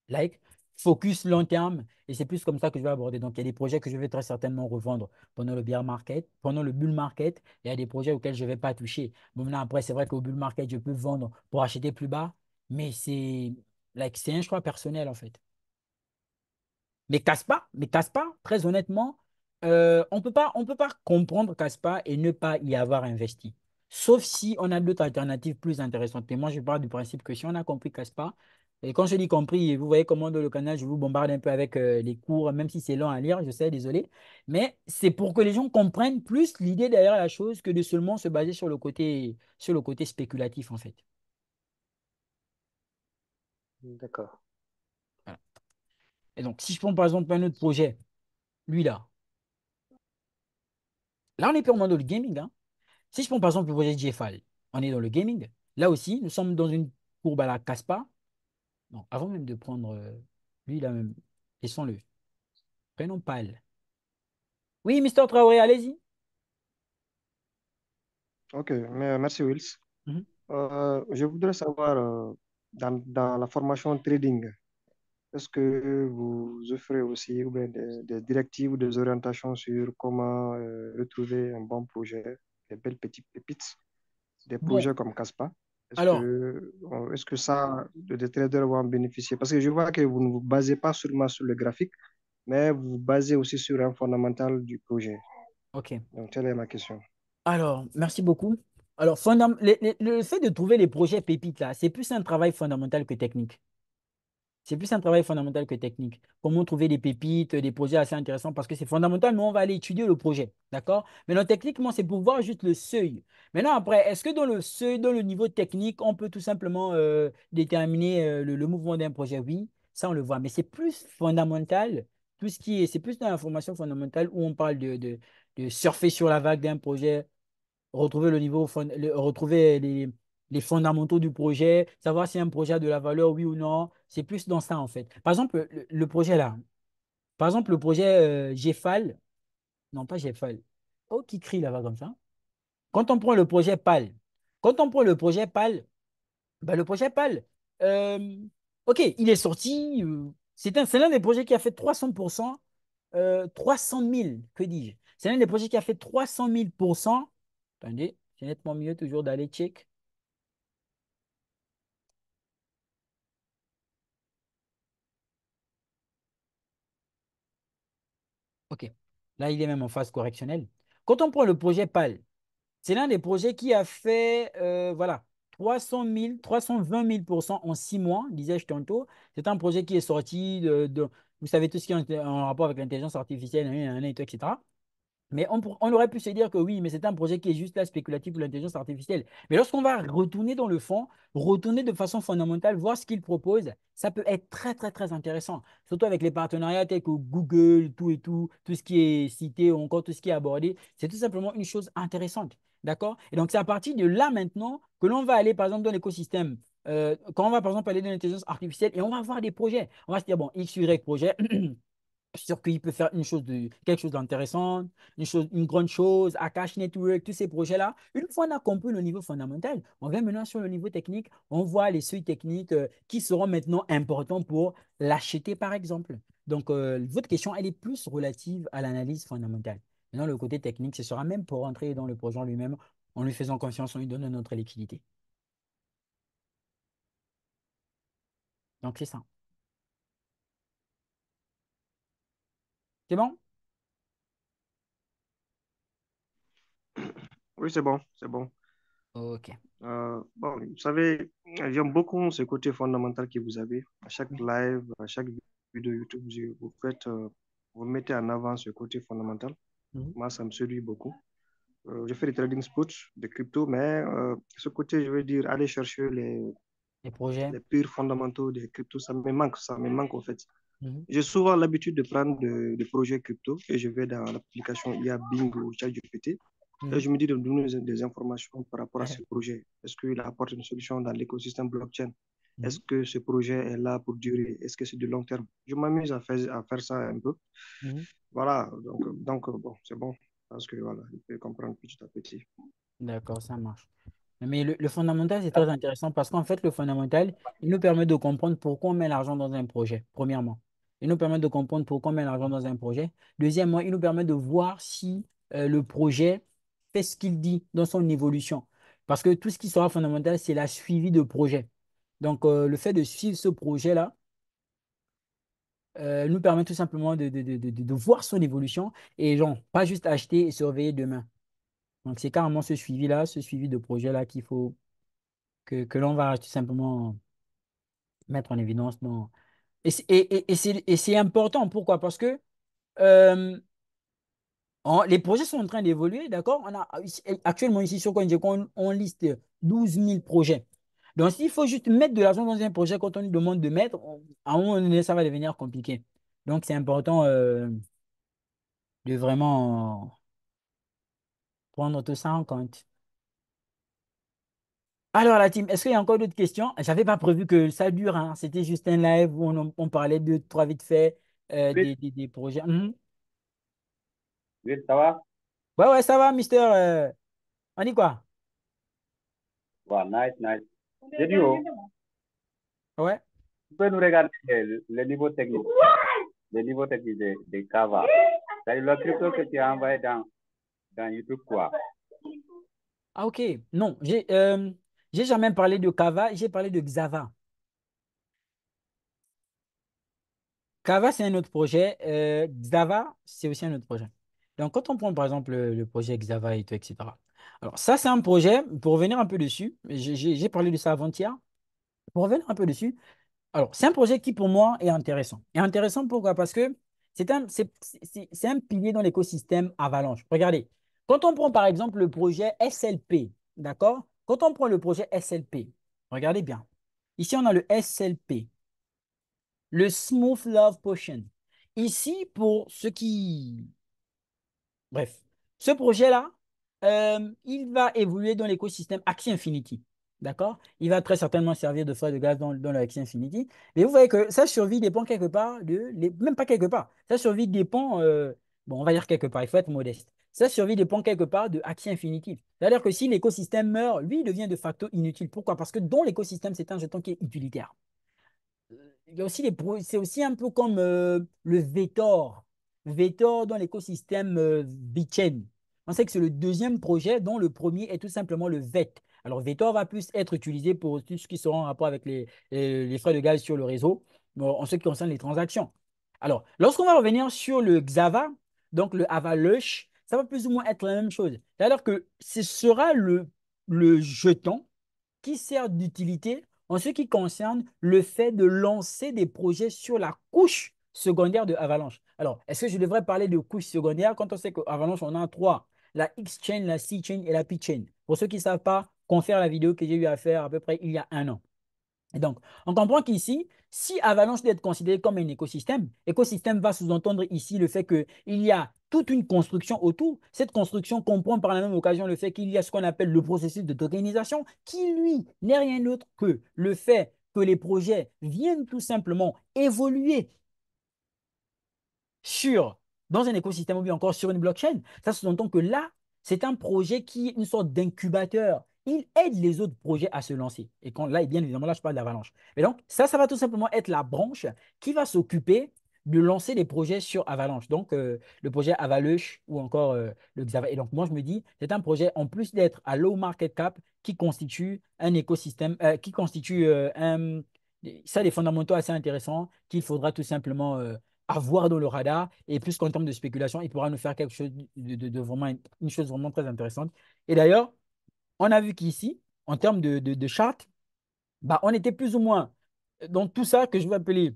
like, focus long terme. Et c'est plus comme ça que je vais aborder. Donc, il y a des projets que je vais très certainement revendre pendant le bear market, pendant le bull market. Il y a des projets auxquels je ne vais pas toucher. Maintenant, après, c'est vrai qu'au bull market, je peux vendre pour acheter plus bas, mais c'est like, un choix personnel en fait. Mais pas, mais pas, très honnêtement, euh, on ne peut pas comprendre Caspa et ne pas y avoir investi. Sauf si on a d'autres alternatives plus intéressantes. Mais moi, je parle du principe que si on a compris Caspa, et quand je dis compris, vous voyez comment dans le canal, je vous bombarde un peu avec euh, les cours, même si c'est lent à lire, je sais, désolé. Mais c'est pour que les gens comprennent plus l'idée derrière la chose que de seulement se baser sur le côté, sur le côté spéculatif, en fait. D'accord. Et donc, si je prends par exemple un autre projet, lui là, là on est purement dans le gaming. Hein. Si je prends par exemple le projet Jefal, on est dans le gaming. Là aussi, nous sommes dans une courbe à la CASPA avant même de prendre euh, lui, là même. Laissons-le. Prénom pâle. Oui, Mr Traoré, allez-y. Ok, merci Wills. Mhm. Euh, je voudrais savoir, euh, dans, la formation trading, est-ce que vous offrez aussi des, directives ou des orientations sur comment retrouver un bon projet, des belles petites pépites, des projets comme Caspa alors, est-ce que ça, les traders vont en bénéficier Parce que je vois que vous ne vous basez pas seulement sur le graphique, mais vous vous basez aussi sur un fondamental du projet. OK. Donc, telle est ma question. Alors, merci beaucoup. Alors, le, fait de trouver les projets pépites, là, c'est plus un travail fondamental que technique. C'est plus un travail fondamental que technique. Comment trouver des pépites, des projets assez intéressants, parce que c'est fondamental, mais on va aller étudier le projet. D'accord non techniquement, c'est pour voir juste le seuil. Maintenant, après, est-ce que dans le seuil, dans le niveau technique, on peut tout simplement euh, déterminer euh, le, mouvement d'un projet Oui, ça, on le voit. Mais c'est plus fondamental, tout ce qui est, c'est plus dans l'information formation fondamentale où on parle de, de, surfer sur la vague d'un projet, retrouver le niveau, retrouver les les fondamentaux du projet, savoir si un projet a de la valeur, oui ou non. C'est plus dans ça, en fait. Par exemple, le, projet là. Par exemple, le projet euh, Non, pas GFAL. Oh, qui crie là-bas comme ça. Quand on prend le projet PAL. Quand on prend le projet PAL, ben, le projet PAL, euh, OK, il est sorti. Euh, c'est l'un des projets qui a fait 300%, 300 000, que dis-je C'est l'un des projets qui a fait 300 000%. Attendez, c'est nettement mieux toujours d'aller check. OK. Là, il est même en phase correctionnelle. Quand on prend le projet PAL, c'est l'un des projets qui a fait euh, voilà, 300 000, 320 000 en six mois, disais-je tantôt. C'est un projet qui est sorti de, vous savez, tout ce qui est en, en rapport avec l'intelligence artificielle, etc. Mais on, aurait pu se dire que oui, mais c'est un projet qui est juste là spéculatif pour l'intelligence artificielle. Mais lorsqu'on va retourner dans le fond, retourner de façon fondamentale, voir ce qu'il propose ça peut être très, très, très intéressant. Surtout avec les partenariats tels que Google, tout et tout, tout ce qui est cité ou encore tout ce qui est abordé. C'est tout simplement une chose intéressante. D'accord Et donc, c'est à partir de là maintenant que l'on va aller, par exemple, dans l'écosystème. Euh, quand on va, par exemple, aller dans l'intelligence artificielle et on va voir des projets. On va se dire, bon, X, Y projet. sur sûr qu'il peut faire une chose quelque chose d'intéressant, une, grande chose, Akash Network, tous ces projets-là. Une fois qu'on a compris le niveau fondamental, on vient maintenant sur le niveau technique, on voit les seuils techniques euh, qui seront maintenant importants pour l'acheter, par exemple. Donc, euh, votre question, elle est plus relative à l'analyse fondamentale. Maintenant, le côté technique, ce sera même pour entrer dans le projet lui-même, en lui faisant confiance, en lui donnant notre liquidité. Donc, c'est ça. C'est bon? Oui, c'est bon, c'est bon. Ok. Euh, bon, vous savez, j'aime beaucoup ce côté fondamental que vous avez. À chaque live, à chaque vidéo YouTube, vous faites, euh, vous mettez en avant ce côté fondamental. Mhm. Moi, ça me séduit beaucoup. Euh, je fais des trading spots de crypto, mais ce côté, je veux dire, aller chercher les, les projets, les purs fondamentaux des cryptos, ça me manque, ça me manque en fait. Mhm. J'ai souvent l'habitude de prendre des de projets crypto et je vais dans l'application IA Bing ou ChatGPT. Mhm. Et je me dis de donner des informations par rapport à ce projet. Est-ce qu'il apporte une solution dans l'écosystème blockchain mhm. Est-ce que ce projet est là pour durer Est-ce que c'est de long terme Je m'amuse à faire, à faire ça un peu. Voilà, donc, donc bon, c'est bon. Parce que voilà, il comprendre petit à petit. D'accord, ça marche. Mais le, le fondamental, c'est très ah. intéressant parce qu'en fait, le fondamental, il nous permet de comprendre pourquoi on met l'argent dans un projet, premièrement. Il nous permet de comprendre pourquoi on met l'argent dans un projet. Deuxièmement, il nous permet de voir si euh, le projet fait ce qu'il dit dans son évolution. Parce que tout ce qui sera fondamental, c'est la suivi de projet. Donc, euh, le fait de suivre ce projet-là euh, nous permet tout simplement de, voir son évolution et genre, pas juste acheter et surveiller demain. Donc, c'est carrément ce suivi-là, ce suivi de projet-là qu'il faut que, que l'on va tout simplement mettre en évidence dans, et, c'est important. Pourquoi Parce que euh, les projets sont en train d'évoluer, d'accord on a, Actuellement, ici sur CoinGecko, on, liste 12 000 projets. Donc, s'il faut juste mettre de l'argent dans un projet quand on nous demande de mettre, à un moment donné, ça va devenir compliqué. Donc, c'est important euh, de vraiment prendre tout ça en compte. Alors, la team, est-ce qu'il y a encore d'autres questions? Je n'avais pas prévu que ça dure. hein. C'était juste un live où on, parlait de trois vite fait, euh, des, des- projets. Mhm. Oui, ça va? Oui, ouais, ça va, mister. Euh, on dit quoi? nice, nice. J'ai dit, oh, Ouais. Tu peux nous regarder le, niveau technique, le niveau technique des des Kava. cest le crypto que tu as envoyé dans, YouTube, quoi. Ah, ok. Non, j'ai. Euh, j'ai jamais parlé de Kava, j'ai parlé de Xava. Kava, c'est un autre projet. Euh, Xava, c'est aussi un autre projet. Donc, quand on prend par exemple le, projet Xava et tout, etc. Alors, ça, c'est un projet, pour revenir un peu dessus, j'ai parlé de ça avant-hier. Pour revenir un peu dessus, alors, c'est un projet qui, pour moi, est intéressant. Et intéressant pourquoi Parce que c'est un, un, pilier dans l'écosystème Avalanche. Regardez, quand on prend par exemple le projet SLP, d'accord quand on prend le projet SLP, regardez bien. Ici, on a le SLP, le Smooth Love Potion. Ici, pour ceux qui... Bref, ce projet-là, euh, il va évoluer dans l'écosystème Axie Infinity. D'accord Il va très certainement servir de frais de gaz dans, dans l'Axie Infinity. Mais vous voyez que sa survie dépend quelque part de. même pas quelque part. Sa survie dépend. Euh, bon, on va dire quelque part. Il faut être modeste survit survie dépend quelque part de Axie infinitive. C'est-à-dire que si l'écosystème meurt, lui, il devient de facto inutile. Pourquoi Parce que dans l'écosystème, c'est un jeton qui est utilitaire. Euh, il y aussi c'est aussi un peu comme euh, le Vetor. Vetor dans l'écosystème euh, On sait que c'est le deuxième projet dont le premier est tout simplement le VET. Alors, Vetor va plus être utilisé pour tout ce qui sera en rapport avec les, les, les frais de gaz sur le réseau en ce qui concerne les transactions. Alors, lorsqu'on va revenir sur le Xava, donc le Avalush, ça va plus ou moins être la même chose. Alors que ce sera le, jeton qui sert d'utilité en ce qui concerne le fait de lancer des projets sur la couche secondaire de Avalanche. Alors, est-ce que je devrais parler de couche secondaire quand on sait qu'Avalanche, on a trois la X-Chain, la C-Chain et la P-Chain Pour ceux qui ne savent pas, confère la vidéo que j'ai eu à faire à peu près il y a un an. Et donc, on comprend qu'ici, si Avalanche doit être considéré comme un écosystème, écosystème va sous-entendre ici le fait qu'il y a toute une construction autour. Cette construction comprend par la même occasion le fait qu'il y a ce qu'on appelle le processus de tokenisation, qui lui n'est rien d'autre que le fait que les projets viennent tout simplement évoluer sur, dans un écosystème ou bien encore sur une blockchain. Ça sous-entend que là, c'est un projet qui est une sorte d'incubateur. Il aide les autres projets à se lancer. Et quand là, bien évidemment, là, je parle d'avalanche. Mais donc, ça, ça va tout simplement être la branche qui va s'occuper de lancer des projets sur Avalanche. Donc, euh, le projet Avalanche ou encore euh, le Xavier. Et donc, moi, je me dis, c'est un projet, en plus d'être à low market cap, qui constitue un écosystème, euh, qui constitue un, ça, des fondamentaux assez intéressants qu'il faudra tout simplement avoir dans le radar. Et plus qu'en termes de spéculation, il pourra nous faire quelque chose de, vraiment, une chose vraiment très intéressante. Et d'ailleurs, on a vu qu'ici, en termes de, de, charte, bah, on était plus ou moins dans tout ça que je vais appeler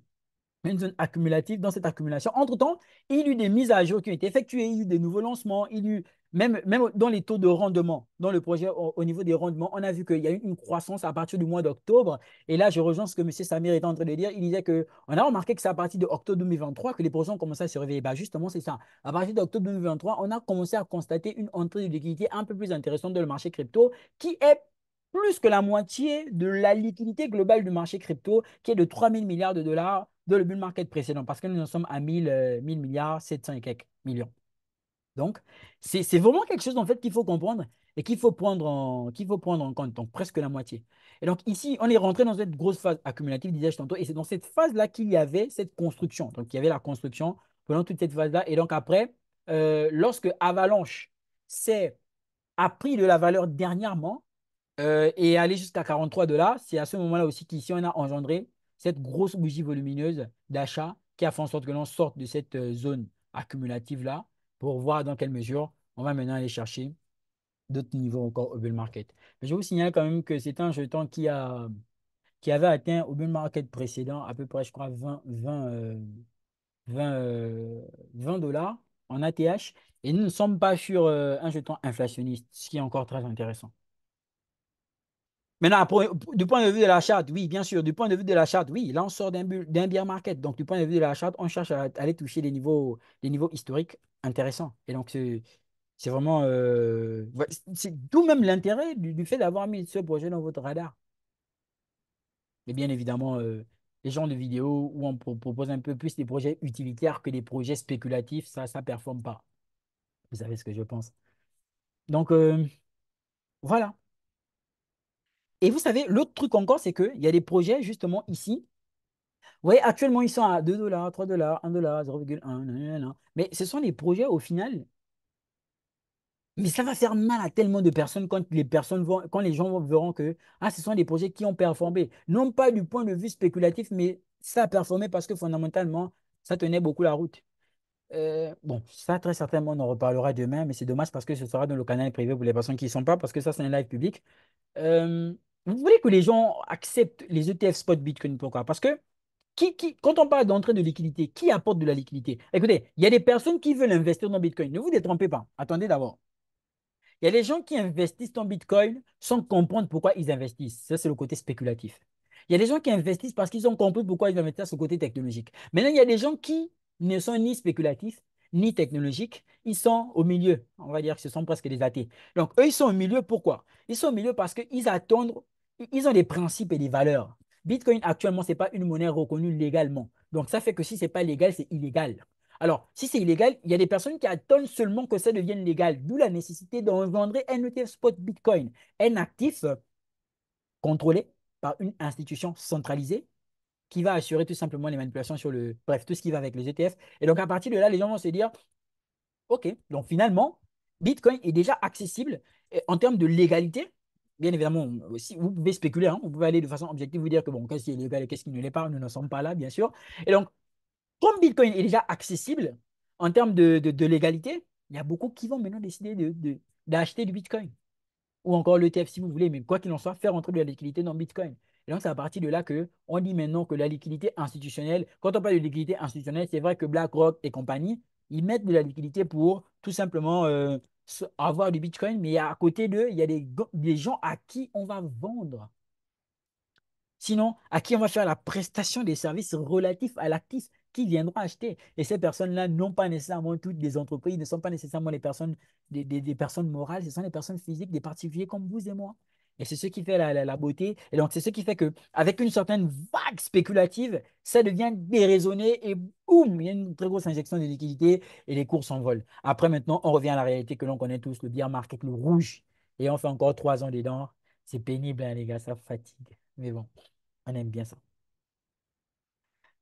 une zone accumulative. Dans cette accumulation, entre-temps, il y a eu des mises à jour qui ont été effectuées, il y a eu des nouveaux lancements, il y a eu, même, même dans les taux de rendement, dans le projet au, niveau des rendements, on a vu qu'il y a eu une croissance à partir du mois d'octobre. Et là, je rejoins ce que M. Samir est en train de dire. Il disait qu'on a remarqué que c'est à partir d'octobre 2023 que les projets ont commencé à se réveiller. Bah, justement, c'est ça. À partir d'octobre 2023, on a commencé à constater une entrée de liquidité un peu plus intéressante dans le marché crypto qui est plus que la moitié de la liquidité globale du marché crypto qui est de 3 milliards de dollars de le bull market précédent parce que nous en sommes à 1000, 1000 euh, milliards, 700 et quelques millions. Donc, c'est vraiment quelque chose en fait qu'il faut comprendre et qu'il faut, prendre en, faut prendre en compte, donc presque la moitié. Et donc ici, on est rentré dans cette grosse phase accumulative, disais-je tantôt, et c'est dans cette phase-là qu'il y avait cette construction. Donc, il y avait la construction pendant toute cette phase-là. Et donc après, euh, lorsque Avalanche s'est pris de la valeur dernièrement euh, et allé jusqu'à 43 dollars, c'est à ce moment-là aussi qu'ici, on a engendré cette grosse bougie volumineuse d'achat qui a fait en sorte que l'on sorte de cette euh, zone accumulative-là pour voir dans quelle mesure on va maintenant aller chercher d'autres niveaux encore au bull market. je vous signale quand même que c'est un jeton qui, a, qui avait atteint au bull market précédent à peu près, je crois, 20, 20, 20, dollars en ATH. Et nous ne sommes pas sur euh, un jeton inflationniste, ce qui est encore très intéressant. Maintenant, du point de vue de la charte, oui, bien sûr. Du point de vue de la charte, oui, là, on sort d'un beer market. Donc, du point de vue de la charte, on cherche à, aller toucher les niveaux, les niveaux historiques intéressants. Et donc, c'est vraiment. Euh, c'est tout même l'intérêt du, fait d'avoir mis ce projet dans votre radar. Mais bien évidemment, euh, les genres de vidéos où on propose un peu plus des projets utilitaires que des projets spéculatifs, ça, ça ne performe pas. Vous savez ce que je pense. Donc, euh, voilà. Et vous savez, l'autre truc encore, c'est qu'il y a des projets justement ici. Vous voyez, actuellement, ils sont à 2 dollars, 3 dollars, 1 dollar, 0,1. Mais ce sont des projets au final. Mais ça va faire mal à tellement de personnes quand les, personnes vont, quand les gens verront que ah, ce sont des projets qui ont performé. Non pas du point de vue spéculatif, mais ça a performé parce que fondamentalement, ça tenait beaucoup la route. Euh, bon, ça, très certainement, on en reparlera demain, mais c'est dommage parce que ce sera dans le canal privé pour les personnes qui ne sont pas, parce que ça, c'est un live public. Euh, vous voulez que les gens acceptent les ETF spot Bitcoin, pourquoi Parce que qui, qui, quand on parle d'entrée de liquidité, qui apporte de la liquidité Écoutez, il y a des personnes qui veulent investir dans Bitcoin. Ne vous détrompez pas. Attendez d'abord. Il y a des gens qui investissent dans Bitcoin sans comprendre pourquoi ils investissent. Ça, c'est le côté spéculatif. Il y a des gens qui investissent parce qu'ils ont compris pourquoi ils investissent sur le côté technologique. Maintenant, il y a des gens qui ne sont ni spéculatifs ni technologiques. Ils sont au milieu. On va dire que ce sont presque des athées. Donc, eux, ils sont au milieu. Pourquoi Ils sont au milieu parce qu'ils attendent ils ont des principes et des valeurs. Bitcoin, actuellement, ce n'est pas une monnaie reconnue légalement. Donc, ça fait que si ce n'est pas légal, c'est illégal. Alors, si c'est illégal, il y a des personnes qui attendent seulement que ça devienne légal, d'où la nécessité d'engendrer un ETF spot Bitcoin, un actif contrôlé par une institution centralisée qui va assurer tout simplement les manipulations sur le. Bref, tout ce qui va avec les ETF. Et donc, à partir de là, les gens vont se dire OK, donc finalement, Bitcoin est déjà accessible euh, en termes de légalité bien évidemment, euh, vous pouvez spéculer, hein, vous pouvez aller de façon objective, vous dire que bon, qu'est-ce qui est légal et qu'est-ce qui ne l'est pas, nous n'en sommes pas là, bien sûr. Et donc, comme Bitcoin est déjà accessible en termes de, légalité, il y a beaucoup qui vont maintenant décider d'acheter du Bitcoin. Ou encore l'ETF e si vous voulez, mais quoi qu'il en soit, faire entrer de la liquidité dans Bitcoin. Et donc, c'est à partir de là qu'on dit maintenant que la liquidité institutionnelle, quand on parle de liquidité institutionnelle, c'est vrai que BlackRock et compagnie, ils mettent de la liquidité pour tout simplement euh, avoir du Bitcoin, mais à côté d'eux, il y a des, gens à qui on va vendre. Sinon, à qui on va faire la prestation des services relatifs à l'actif qui viendra acheter. Et ces personnes-là n'ont pas nécessairement toutes des entreprises, ne sont pas nécessairement les personnes, des, des personnes morales, ce sont des personnes physiques, des particuliers comme vous et moi. Et c'est ce qui fait la, beauté. Et donc, c'est ce qui fait que, avec une certaine vague spéculative, ça devient déraisonné et boum, il y a une très grosse injection de liquidité et les cours s'envolent. Après, maintenant, on revient à la réalité que l'on connaît tous, le bear market, le rouge. Et on fait encore trois ans dedans. C'est pénible, hein, les gars, ça fatigue. Mais bon, on aime bien ça.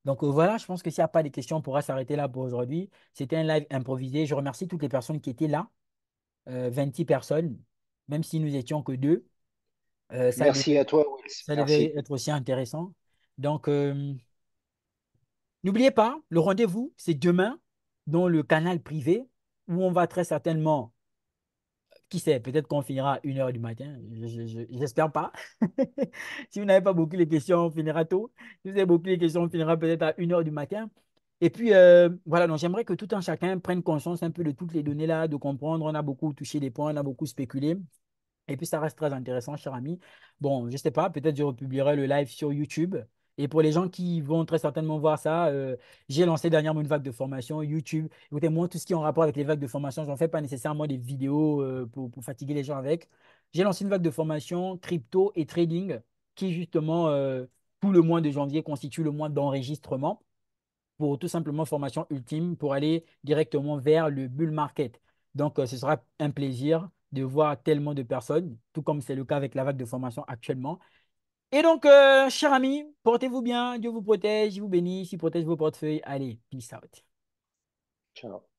Donc euh, voilà, je pense que s'il n'y a pas de questions, on pourra s'arrêter là pour aujourd'hui. C'était un live improvisé. Je remercie toutes les personnes qui étaient là, 26 euh, personnes, même si nous étions que deux. Euh, Merci à toi, Ça devait être aussi intéressant. Donc, euh, n'oubliez pas, le rendez-vous, c'est demain dans le canal privé où on va très certainement, qui sait, peut-être qu'on finira à 1h du matin. J'espère pas. si vous n'avez pas beaucoup les questions, on finira tôt. Si vous avez beaucoup les questions, on finira peut-être à 1h du matin. Et puis, euh, voilà, donc j'aimerais que tout un chacun prenne conscience un peu de toutes les données là, de comprendre. On a beaucoup touché des points, on a beaucoup spéculé. Et puis ça reste très intéressant, cher ami. Bon, je ne sais pas, peut-être je republierai le live sur YouTube. Et pour les gens qui vont très certainement voir ça, euh, j'ai lancé dernièrement une vague de formation YouTube. Écoutez, moi, tout ce qui est en rapport avec les vagues de formation, je n'en fais pas nécessairement des vidéos euh, pour, fatiguer les gens avec. J'ai lancé une vague de formation crypto et trading qui, justement, euh, tout le mois de janvier constitue le mois d'enregistrement pour tout simplement formation ultime pour aller directement vers le bull market. Donc, ce sera un plaisir de voir tellement de personnes, tout comme c'est le cas avec la vague de formation actuellement. Et donc, euh, cher ami amis, portez-vous bien, Dieu vous protège, il vous bénisse, il protège vos portefeuilles. Allez, peace out. Ciao.